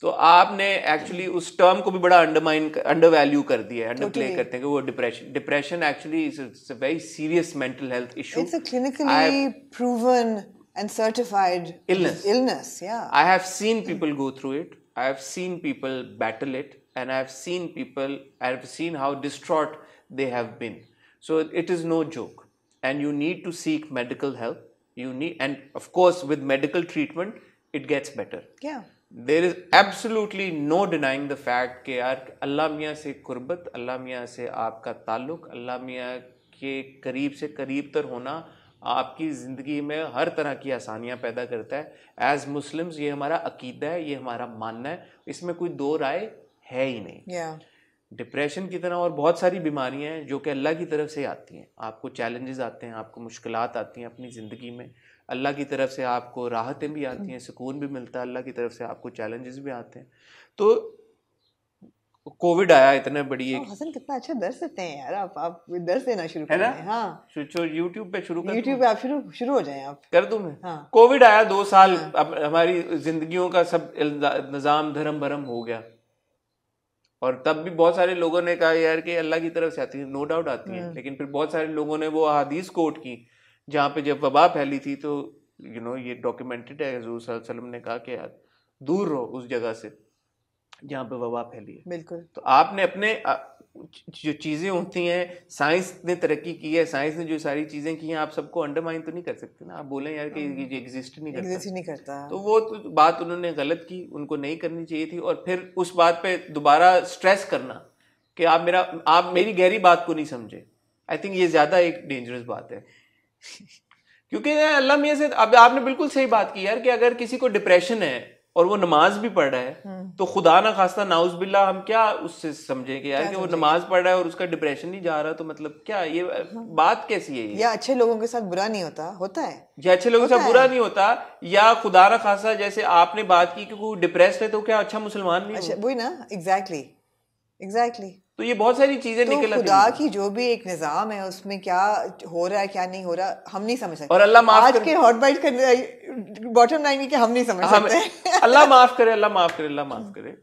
तो आपने एक्चुअली उस टर्म को भी बड़ा अंडरमाइन अंडर वैल्यू कर दिया है अंडर प्ले करते हैं कि वो depression depression actually is a very serious mental health issue it's a clinically proven and certified illness illness या I have seen people go through it I have seen people battle it and I have seen people, I have seen how distraught they have been. So it is no joke and you need to seek medical help. You need, and of course with medical treatment, it gets better. Yeah. There is absolutely no denying the fact that, कि यार अल्लाह मियाँ से कुर्बत अल्लाह मियाँ से आपका ताल्लुक अल्लाह करीब से करीब होना आपकी ज़िंदगी में हर तरह की आसानियाँ पैदा करता है एज़ मुस्लिम्स ये हमारा अकीदा है ये हमारा मानना है इसमें कोई दो राय है ही नहीं डिप्रेशन yeah. की तरह और बहुत सारी बीमारियाँ हैं जो कि अल्लाह की तरफ से आती हैं आपको चैलेंजेस आते हैं आपको मुश्किल आती हैं अपनी ज़िंदगी में अल्लाह की तरफ से आपको राहतें भी आती हैं hmm. सुकून भी मिलता है अल्लाह की तरफ से आपको चैलेंजेस भी आते हैं तो कोविड आया इतने बड़ी हाँ, एक हसन कितना अच्छा दर्श देते हैं यार आप आप दर्श देना शुरू कर हैं हाँ यूट्यूब पे शुरू कर यूट्यूब पे आप शुरू शुरू हो जाए आप कर दूं मैं हाँ। कोविड आया दो साल हाँ। अब हमारी जिंदगियों का सब निज़ाम धर्म भरम हो गया और तब भी बहुत सारे लोगों ने कहा यार कि अल्लाह की तरफ से आती है नो डाउट आती है हाँ। लेकिन फिर बहुत सारे लोगों ने वो अहादीस कोट की जहाँ पे जब वबा फैली थी तो यू नो ये डॉक्यूमेंटेड है हजूर वसल्लम ने कहा कि यार दूर रहो उस जगह से जहाँ पे वबा फैली है बिल्कुल तो आपने अपने जो चीज़ें होती हैं साइंस ने तरक्की की है साइंस ने जो सारी चीज़ें की हैं आप सबको अंडरमाइन तो नहीं कर सकते ना आप बोले यार कि ये एग्जिस्ट हम्म। नहीं करता नहीं करता तो वो तो बात उन्होंने गलत की उनको नहीं करनी चाहिए थी और फिर उस बात पे दोबारा स्ट्रेस करना कि आप मेरा आप मेरी गहरी बात को नहीं समझे आई थिंक ये ज़्यादा एक डेंजरस बात है क्योंकि अल्लाह मियाँ से अब आपने बिल्कुल सही बात की यार कि अगर किसी को डिप्रेशन है और वो नमाज भी पढ़ रहा है हम्म। तो खुदा ना खास्ता नाउज बिल्ला हम क्या उससे समझे कि यार कि वो नमाज पढ़ रहा है और उसका डिप्रेशन नहीं जा रहा तो मतलब क्या ये हाँ। बात कैसी है ये या अच्छे लोगों के साथ बुरा नहीं होता होता है या अच्छे लोगों के साथ बुरा नहीं होता या खुदा ना खास्ता जैसे आपने बात की क्योंकि डिप्रेस है तो क्या अच्छा मुसलमान नहीं अच्छा, वही ना एग्जैक्टली एग्जैक्टली तो ये बहुत सारी चीजें तो खुदा की जो भी एक निज़ाम है उसमें क्या हो रहा है क्या नहीं हो रहा हम नहीं समझ सकते और अल्लाह माफ आज कर... के हॉट बाइट बॉटम लाइन कि हम नहीं समझ सकते अल्लाह माफ करे अल्लाह माफ करे अल्लाह माफ करे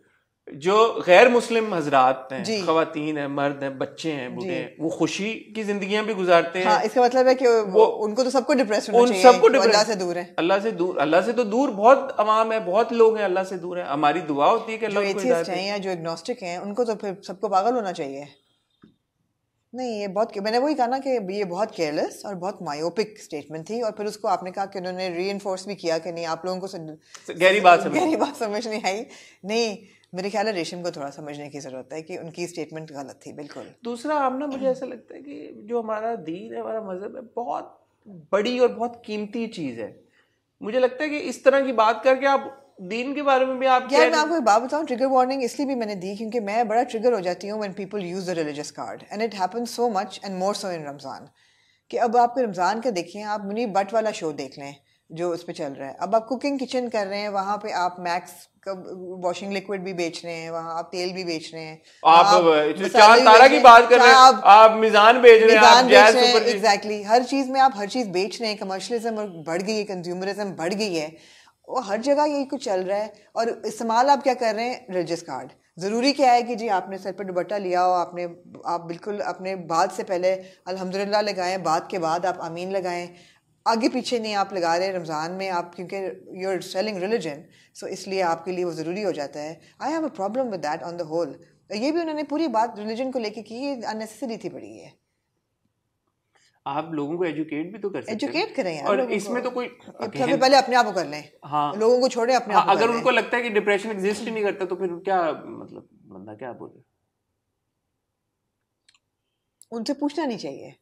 जो गैर मुस्लिम हजरात हैं खातन हैं मर्द हैं बच्चे हैं बूढ़े हैं वो खुशी की जिंदगी भी गुजारते हैं हाँ, इसका मतलब है कि वो उनको तो सबको डिप्रेस उन सबको अल्लाह से दूर है अल्लाह से दूर अल्लाह से तो दूर बहुत आवाम है बहुत लोग हैं अल्लाह से दूर है हमारी दुआ होती है कि अल्लाह जो एग्नोस्टिक है उनको तो फिर सबको पागल होना चाहिए नहीं ये बहुत मैंने वही कहा ना कि ये बहुत केयरलेस और बहुत मायोपिक स्टेटमेंट थी और फिर उसको आपने कहा कि उन्होंने री भी किया कि नहीं आप लोगों को गहरी बात गहरी बात समझ नहीं आई नहीं मेरे ख्याल है रेशम को थोड़ा समझने की ज़रूरत है कि उनकी स्टेटमेंट गलत थी बिल्कुल दूसरा आप ना मुझे ऐसा लगता है कि जो हमारा दीन है हमारा मज़हब है बहुत बड़ी और बहुत कीमती चीज़ है मुझे लगता है कि इस तरह की बात करके आप दीन के बारे में भी आप क्या मैं आपको एक बात बताऊं ट्रिगर वार्निंग इसलिए भी मैंने दी क्योंकि मैं बड़ा ट्रिगर हो जाती हूँ when people use the religious card and it happen so much and more so in Ramzan कि अब आप रमज़ान का देखें आप मुनी बट वाला शो देख लें जो उस पर चल रहा है अब आप कुकिंग किचन कर रहे हैं वहाँ पे आप मैक्स वॉशिंग लिक्विड भी बेच रहे हैं वहाँ आप तेल भी बेच रहे हैं आप, चार तारा की बात कर रहे हैं आप, आप मिजान बेच रहे हैं एग्जैक्टली हर चीज़ में आप हर चीज़ बेच रहे हैं कमर्शलिज्म बढ़ गई है कंज्यूमरिज्म बढ़ गई है वो हर जगह यही कुछ चल रहा है और इस्तेमाल आप क्या कर रहे हैं रिलीजियस कार्ड ज़रूरी क्या है कि जी आपने सर पर दुपट्टा लिया हो आपने आप बिल्कुल अपने बाद से पहले अल्हम्दुलिल्लाह लगाएं बाद के बाद आप अमीन लगाएं आगे पीछे नहीं आप लगा रहे रमज़ान में आप क्योंकि you are selling religion so इसलिए आपके लिए वो ज़रूरी हो जाता है I have a problem with that on the whole ये भी उन्होंने पूरी बात रिलीजन को लेके की ये अननेसेसरी थी बड़ी है आप लोगों को एजुकेट भी तो कर सकते एजुकेट करें यार और इसमें तो कोई सबसे पहले अपने आप को कर लें हाँ लोगों को छोड़े अपने हाँ, आप अगर उनको लगता है कि डिप्रेशन एग्जिस्ट ही नहीं करता तो फिर क्या मतलब बंदा क्या बोले उनसे पूछना नहीं चाहिए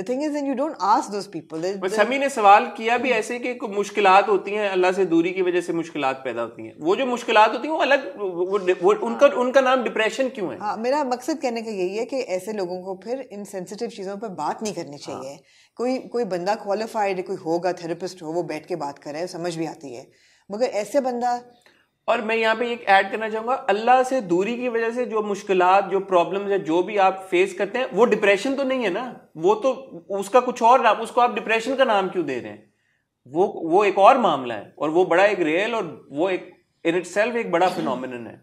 the thing you don't ask those people. They, people Sami ने सवाल किया भी ऐसे कि मुश्किल होती हैं अल्लाह से दूरी की वजह से मुश्किल पैदा होती हैं वो जो मुश्किल होती हैं वो अलग वो, वो, उनका हाँ। उनका नाम डिप्रेशन क्यों है हाँ मेरा मकसद कहने का यही है कि ऐसे लोगों को फिर इन सेंसिटिव चीज़ों पर बात नहीं करनी हाँ। चाहिए हाँ। कोई कोई बंदा क्वालिफाइड कोई होगा थेरेपिस्ट हो वो बैठ के बात करे समझ भी आती है मगर ऐसे बंदा और मैं यहाँ पे एक ऐड करना चाहूंगा अल्लाह से दूरी की वजह से जो मुश्किल जो प्रॉब्लम या जो भी आप फेस करते हैं वो डिप्रेशन तो नहीं है ना वो तो उसका कुछ और नाम उसको आप डिप्रेशन का नाम क्यों दे रहे हैं वो वो एक और मामला है और वो बड़ा एक रियल और वो एक इन इट सेल्फ एक बड़ा फिनोमिन है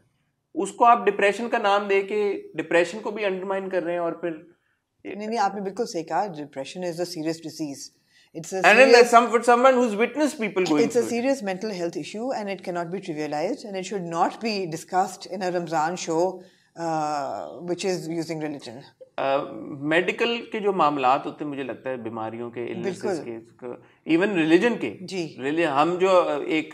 उसको आप डिप्रेशन का नाम दे के डिप्रेशन को भी अंडरमाइन कर रहे हैं और फिर नहीं नहीं आपने बिल्कुल सही कहा depression is a serious disease It's a and then some for someone who's witnessed people going. It's a serious it. mental health issue, and it cannot be trivialized, and it should not be discussed in a Ramzan show, uh, which is using religion. Medical uh, के जो मामला होते हैं मुझे लगता है बीमारियों के के इवन रिलीजन के जी हम जो एक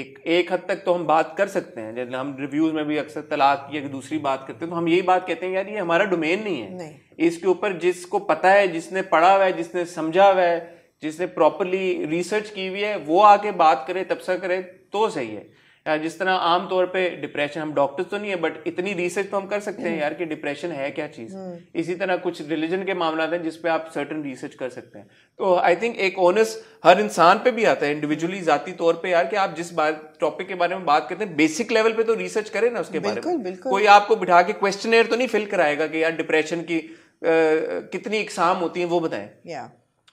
एक एक हद तक तो हम बात कर सकते हैं जैसे हम रिव्यूज में भी अक्सर तलाक की एक दूसरी बात करते हैं तो हम यही बात कहते हैं यार ये हमारा डोमेन नहीं है नहीं। इसके ऊपर जिसको पता है जिसने पढ़ा हुआ है जिसने समझा हुआ है जिसने प्रॉपरली रिसर्च की हुई है वो आके बात करे तबसा करे तो सही है यार जिस तरह आमतौर पे डिप्रेशन हम डॉक्टर्स तो नहीं है बट इतनी रिसर्च तो हम कर सकते हैं यार कि डिप्रेशन है क्या चीज़ हम्म। इसी तरह कुछ रिलीजन के मामला हैं जिसपे आप सर्टन रिसर्च कर सकते हैं तो आई थिंक एक ओनस हर इंसान पे भी आता है इंडिविजुअली जाति तौर पे यार कि आप जिस बात टॉपिक के बारे में बात करते हैं बेसिक लेवल पे तो रिसर्च करें ना उसके बिल्कुल, बारे में कोई आपको बिठा के क्वेश्चन तो नहीं फिल कराएगा कि यार डिप्रेशन की कितनी इकसाम होती है वो बताएं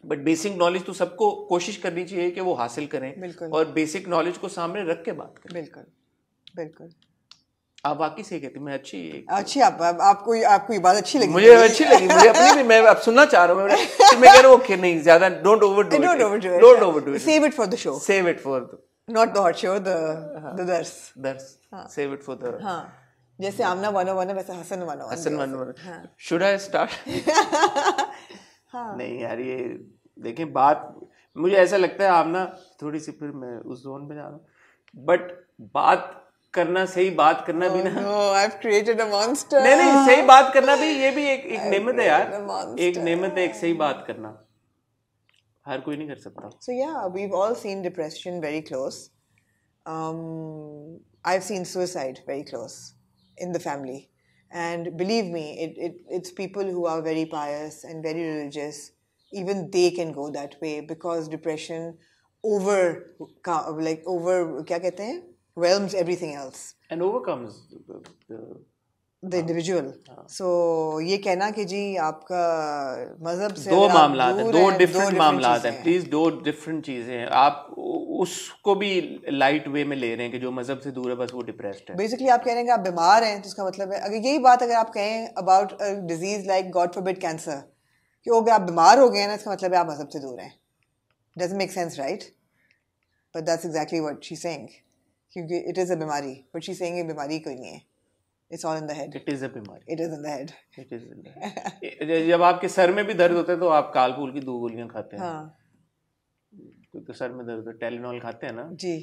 बट बेसिक नॉलेज तो सबको कोशिश करनी चाहिए कि वो हासिल करें और बेसिक नॉलेज को सामने रख के बात करें बिल्कुल बिल्कुल आप बाकी सही कहती मैं अच्छी अच्छी आप, आप आपको आपको ये बात अच्छी लगी मुझे अच्छी लगी मुझे अपनी भी मैं अब सुनना चाह रहा हूँ मैं कह रहा हूँ नहीं ज्यादा don't overdo it don't overdo it save it for the show save it for the not the hot show the the दर्स दर्स सेव इट फॉर द हां जैसे आमना 101 है वैसे Hasan 101 Hasan 101 should I start हाँ नहीं यार ये देखें बात मुझे ऐसा लगता है आप ना थोड़ी सी फिर मैं उस जोन में जा रहा हूँ बट बात करना सही बात करना oh, भी ना no, I've created a monster. नहीं नहीं सही बात करना भी ये भी एक एक नेमत है यार एक नेमत है एक सही बात करना हर कोई नहीं कर सकता सो या we all seen depression very close I have seen suicide very close in the family And believe me, it, it, it's people who are very pious and very religious, even they can go that way because depression over, like over, kya kehte hain? Whelms everything else. And overcomes the, the, the individual so ये कहना कि जी आपका मजहब से दो मामला है दो डिफरेंट मामला है प्लीज दो डिफरेंट चीजें हैं आप उसको भी लाइट वे में ले रहे हैं कि जो मजहब से दूर है बस वो डिप्रेस्ड है बेसिकली आप कह रहे हैं कि आप बीमार हैं तो उसका मतलब है अगर यही बात अगर आप कहें about disease like God forbid cancer कि हो आप बीमार हो गए हैं ना इसका मतलब है आप मजहब से दूर हैं does make sense right but that's exactly what she sang क्योंकि इट इज़ अ बीमारी बट शी सेंग बीमारी कोई नहीं है it's all in the head it is a बीमारी it is in the head it is in the जब आपके सर में भी दर्द होता है तो आप कालपूल की दो गोलियां खाते हैं हाँ तो सर में दर्द टेलिनॉल खाते हैं ना जी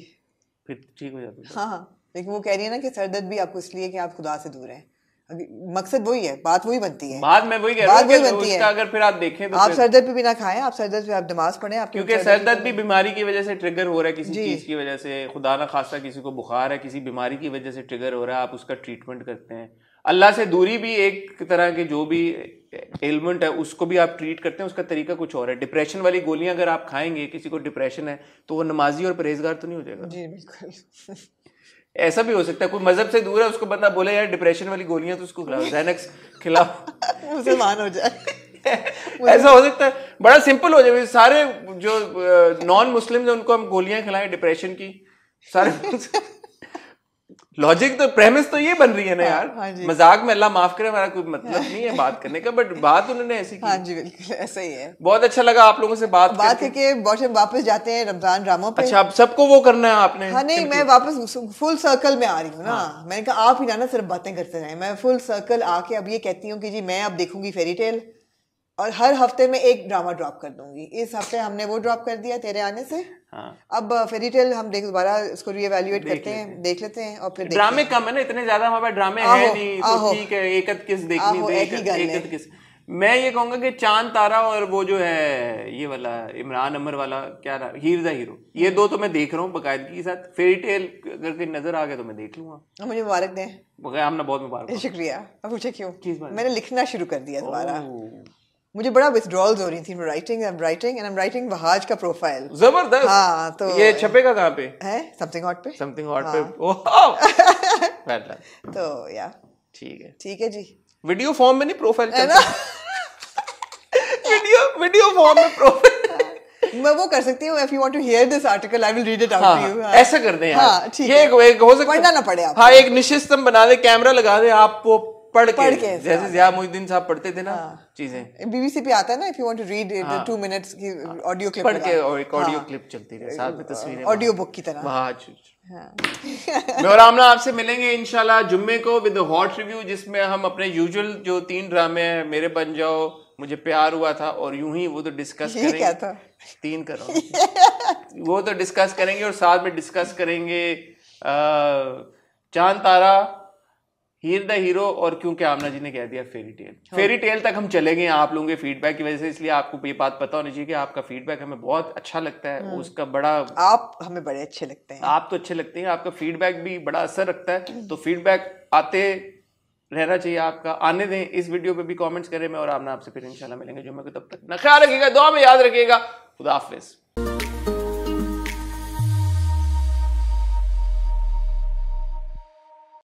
फिर ठीक हो जाता है हाँ, हाँ लेकिन वो कह रही है ना कि सर दर्द भी आपको इसलिए कि आप खुदा से दूर हैं मकसद वही है बात वही बनती है बात में वही कह बात वही बनती है अगर फिर आप देखें तो आप सरदर्द पे भी ना खाएं आप सरदर्द भी आप नमाज पढ़े आप क्योंकि सरदर्द भी बीमारी की वजह से ट्रिगर हो रहा है किसी चीज की वजह से खुदा ना खासा किसी को बुखार है किसी बीमारी की वजह से ट्रिगर हो रहा है आप उसका ट्रीटमेंट करते हैं अल्लाह से दूरी भी एक तरह के जो भी एलिमेंट है उसको भी आप ट्रीट करते हैं उसका तरीका कुछ और है डिप्रेशन वाली गोलियां अगर आप खाएंगे किसी को डिप्रेशन है तो वो नमाजी और परहेजगार तो नहीं हो जाएगा जी बिल्कुल ऐसा भी हो सकता है कोई मजहब से दूर है उसको बंदा बोले यार डिप्रेशन वाली गोलियां तो उसको खिलाओ जैनक्स खिलाओ मुसलमान हो जाए ऐसा हो सकता है बड़ा सिंपल हो जाए सारे जो नॉन मुस्लिम हैं उनको हम गोलियां खिलाएं डिप्रेशन की सारे लॉजिक तो प्रेमिस तो ये बन रही है ना हाँ, यार हाँ, मजाक में अल्लाह माफ करे हमारा कोई मतलब नहीं है बात करने का बट बात उन्होंने ऐसी की हाँ जी बिल्कुल ऐसा ही है बहुत अच्छा लगा आप लोगों से बात बात करके बहुत वापस जाते हैं रमजान ड्रामा पे अच्छा सबको वो करना है आपने हाँ नहीं मैं वापस फुल सर्कल में आ रही हूँ ना हाँ। मैंने कहा आप ही ना सिर्फ बातें करते रहे मैं फुल सर्कल आके अब ये कहती हूँ की जी मैं अब देखूंगी फेरी टेल और हर हफ्ते में एक ड्रामा ड्रॉप कर दूंगी इस हफ्ते हमने वो ड्रॉप कर दिया तेरे आने से हाँ। अब फेरी टेल हम देख दोबारा इसको रीएवैल्यूएट करते हैं देख लेते हैं और फिर ड्रामे कम है ना इतने ज्यादा हमारे ड्रामे है नहीं तो ठीक है एक किस देखनी दे किस मैं ये कहूंगा कि चांद तारा और वो जो है ये वाला इमरान अमर वाला क्या रहा हीर द हीरो ये दो तो मैं देख रहा हूँ बाकायदगी के साथ फेरी टेल अगर कहीं नजर आ गया तो मैं देख लूंगा मुझे मुबारक दें हमने बहुत मुबारक शुक्रिया अब पूछे क्यों मैंने लिखना शुरू कर दिया दोबारा मुझे बड़ा विद्रॉल्स हो रही थी writing I am writing and I am writing बहाज का प्रोफाइल जबरदस्त हाँ तो ये छपेगा कहाँ पे है समथिंग हॉट पे समथिंग हॉट पे हाँ। तो या ठीक है ठीक है जी वीडियो फॉर्म में नहीं प्रोफाइल चलता वीडियो वीडियो फॉर्म में प्रोफाइल हाँ। मैं वो कर सकती हूँ if you want to hear this article I will read it out to you ऐसा कर दें हाँ ठीक ये एक हो सकता पढ़ना ना पड़े आप हाँ एक निशिस्तम बना दे कैमरा लगा दे आप वो पढ़ के, पढ़ के जैसे हाँ, जिया हाँ। साहब पढ़ते थे ना हाँ, चीजें बीबीसी पे आता है ना if you want to read two minutes की ऑडियो हाँ। क्लिप पढ़ के और एक ऑडियो क्लिप चलती रहे साथ में तस्वीरें ऑडियो uh, बुक की तरह हाँ मैं और आपसे मिलेंगे इनशाला जुम्मे को विद हॉट रिव्यू जिसमें हम अपने यूजुअल जो तीन ड्रामे हैं मेरे बन जाओ मुझे प्यार हुआ था और यूं ही वो तो डिस्कस करेंगे क्या था तीन करो वो तो डिस्कस करेंगे और साथ में डिस्कस करेंगे uh, चांद तारा हीर द हीरो और क्योंकि आमना जी ने कह दिया फेरी टेल फेरी टेल तक हम चलेंगे आप लोगों के फीडबैक की वजह से इसलिए आपको ये बात पता होनी चाहिए कि आपका फीडबैक हमें बहुत अच्छा लगता है हाँ। उसका बड़ा आप हमें बड़े अच्छे लगते हैं आप तो अच्छे लगते हैं आपका फीडबैक भी बड़ा असर रखता है हाँ। तो फीडबैक आते रहना चाहिए आपका आने दें इस वीडियो पे भी कमेंट्स करें मैं और आमना आपसे फिर इंशाल्लाह मिलेंगे जो मैं तब तक ना ख्याल रखिएगा दुआ में याद रखिएगा खुदा हाफिज़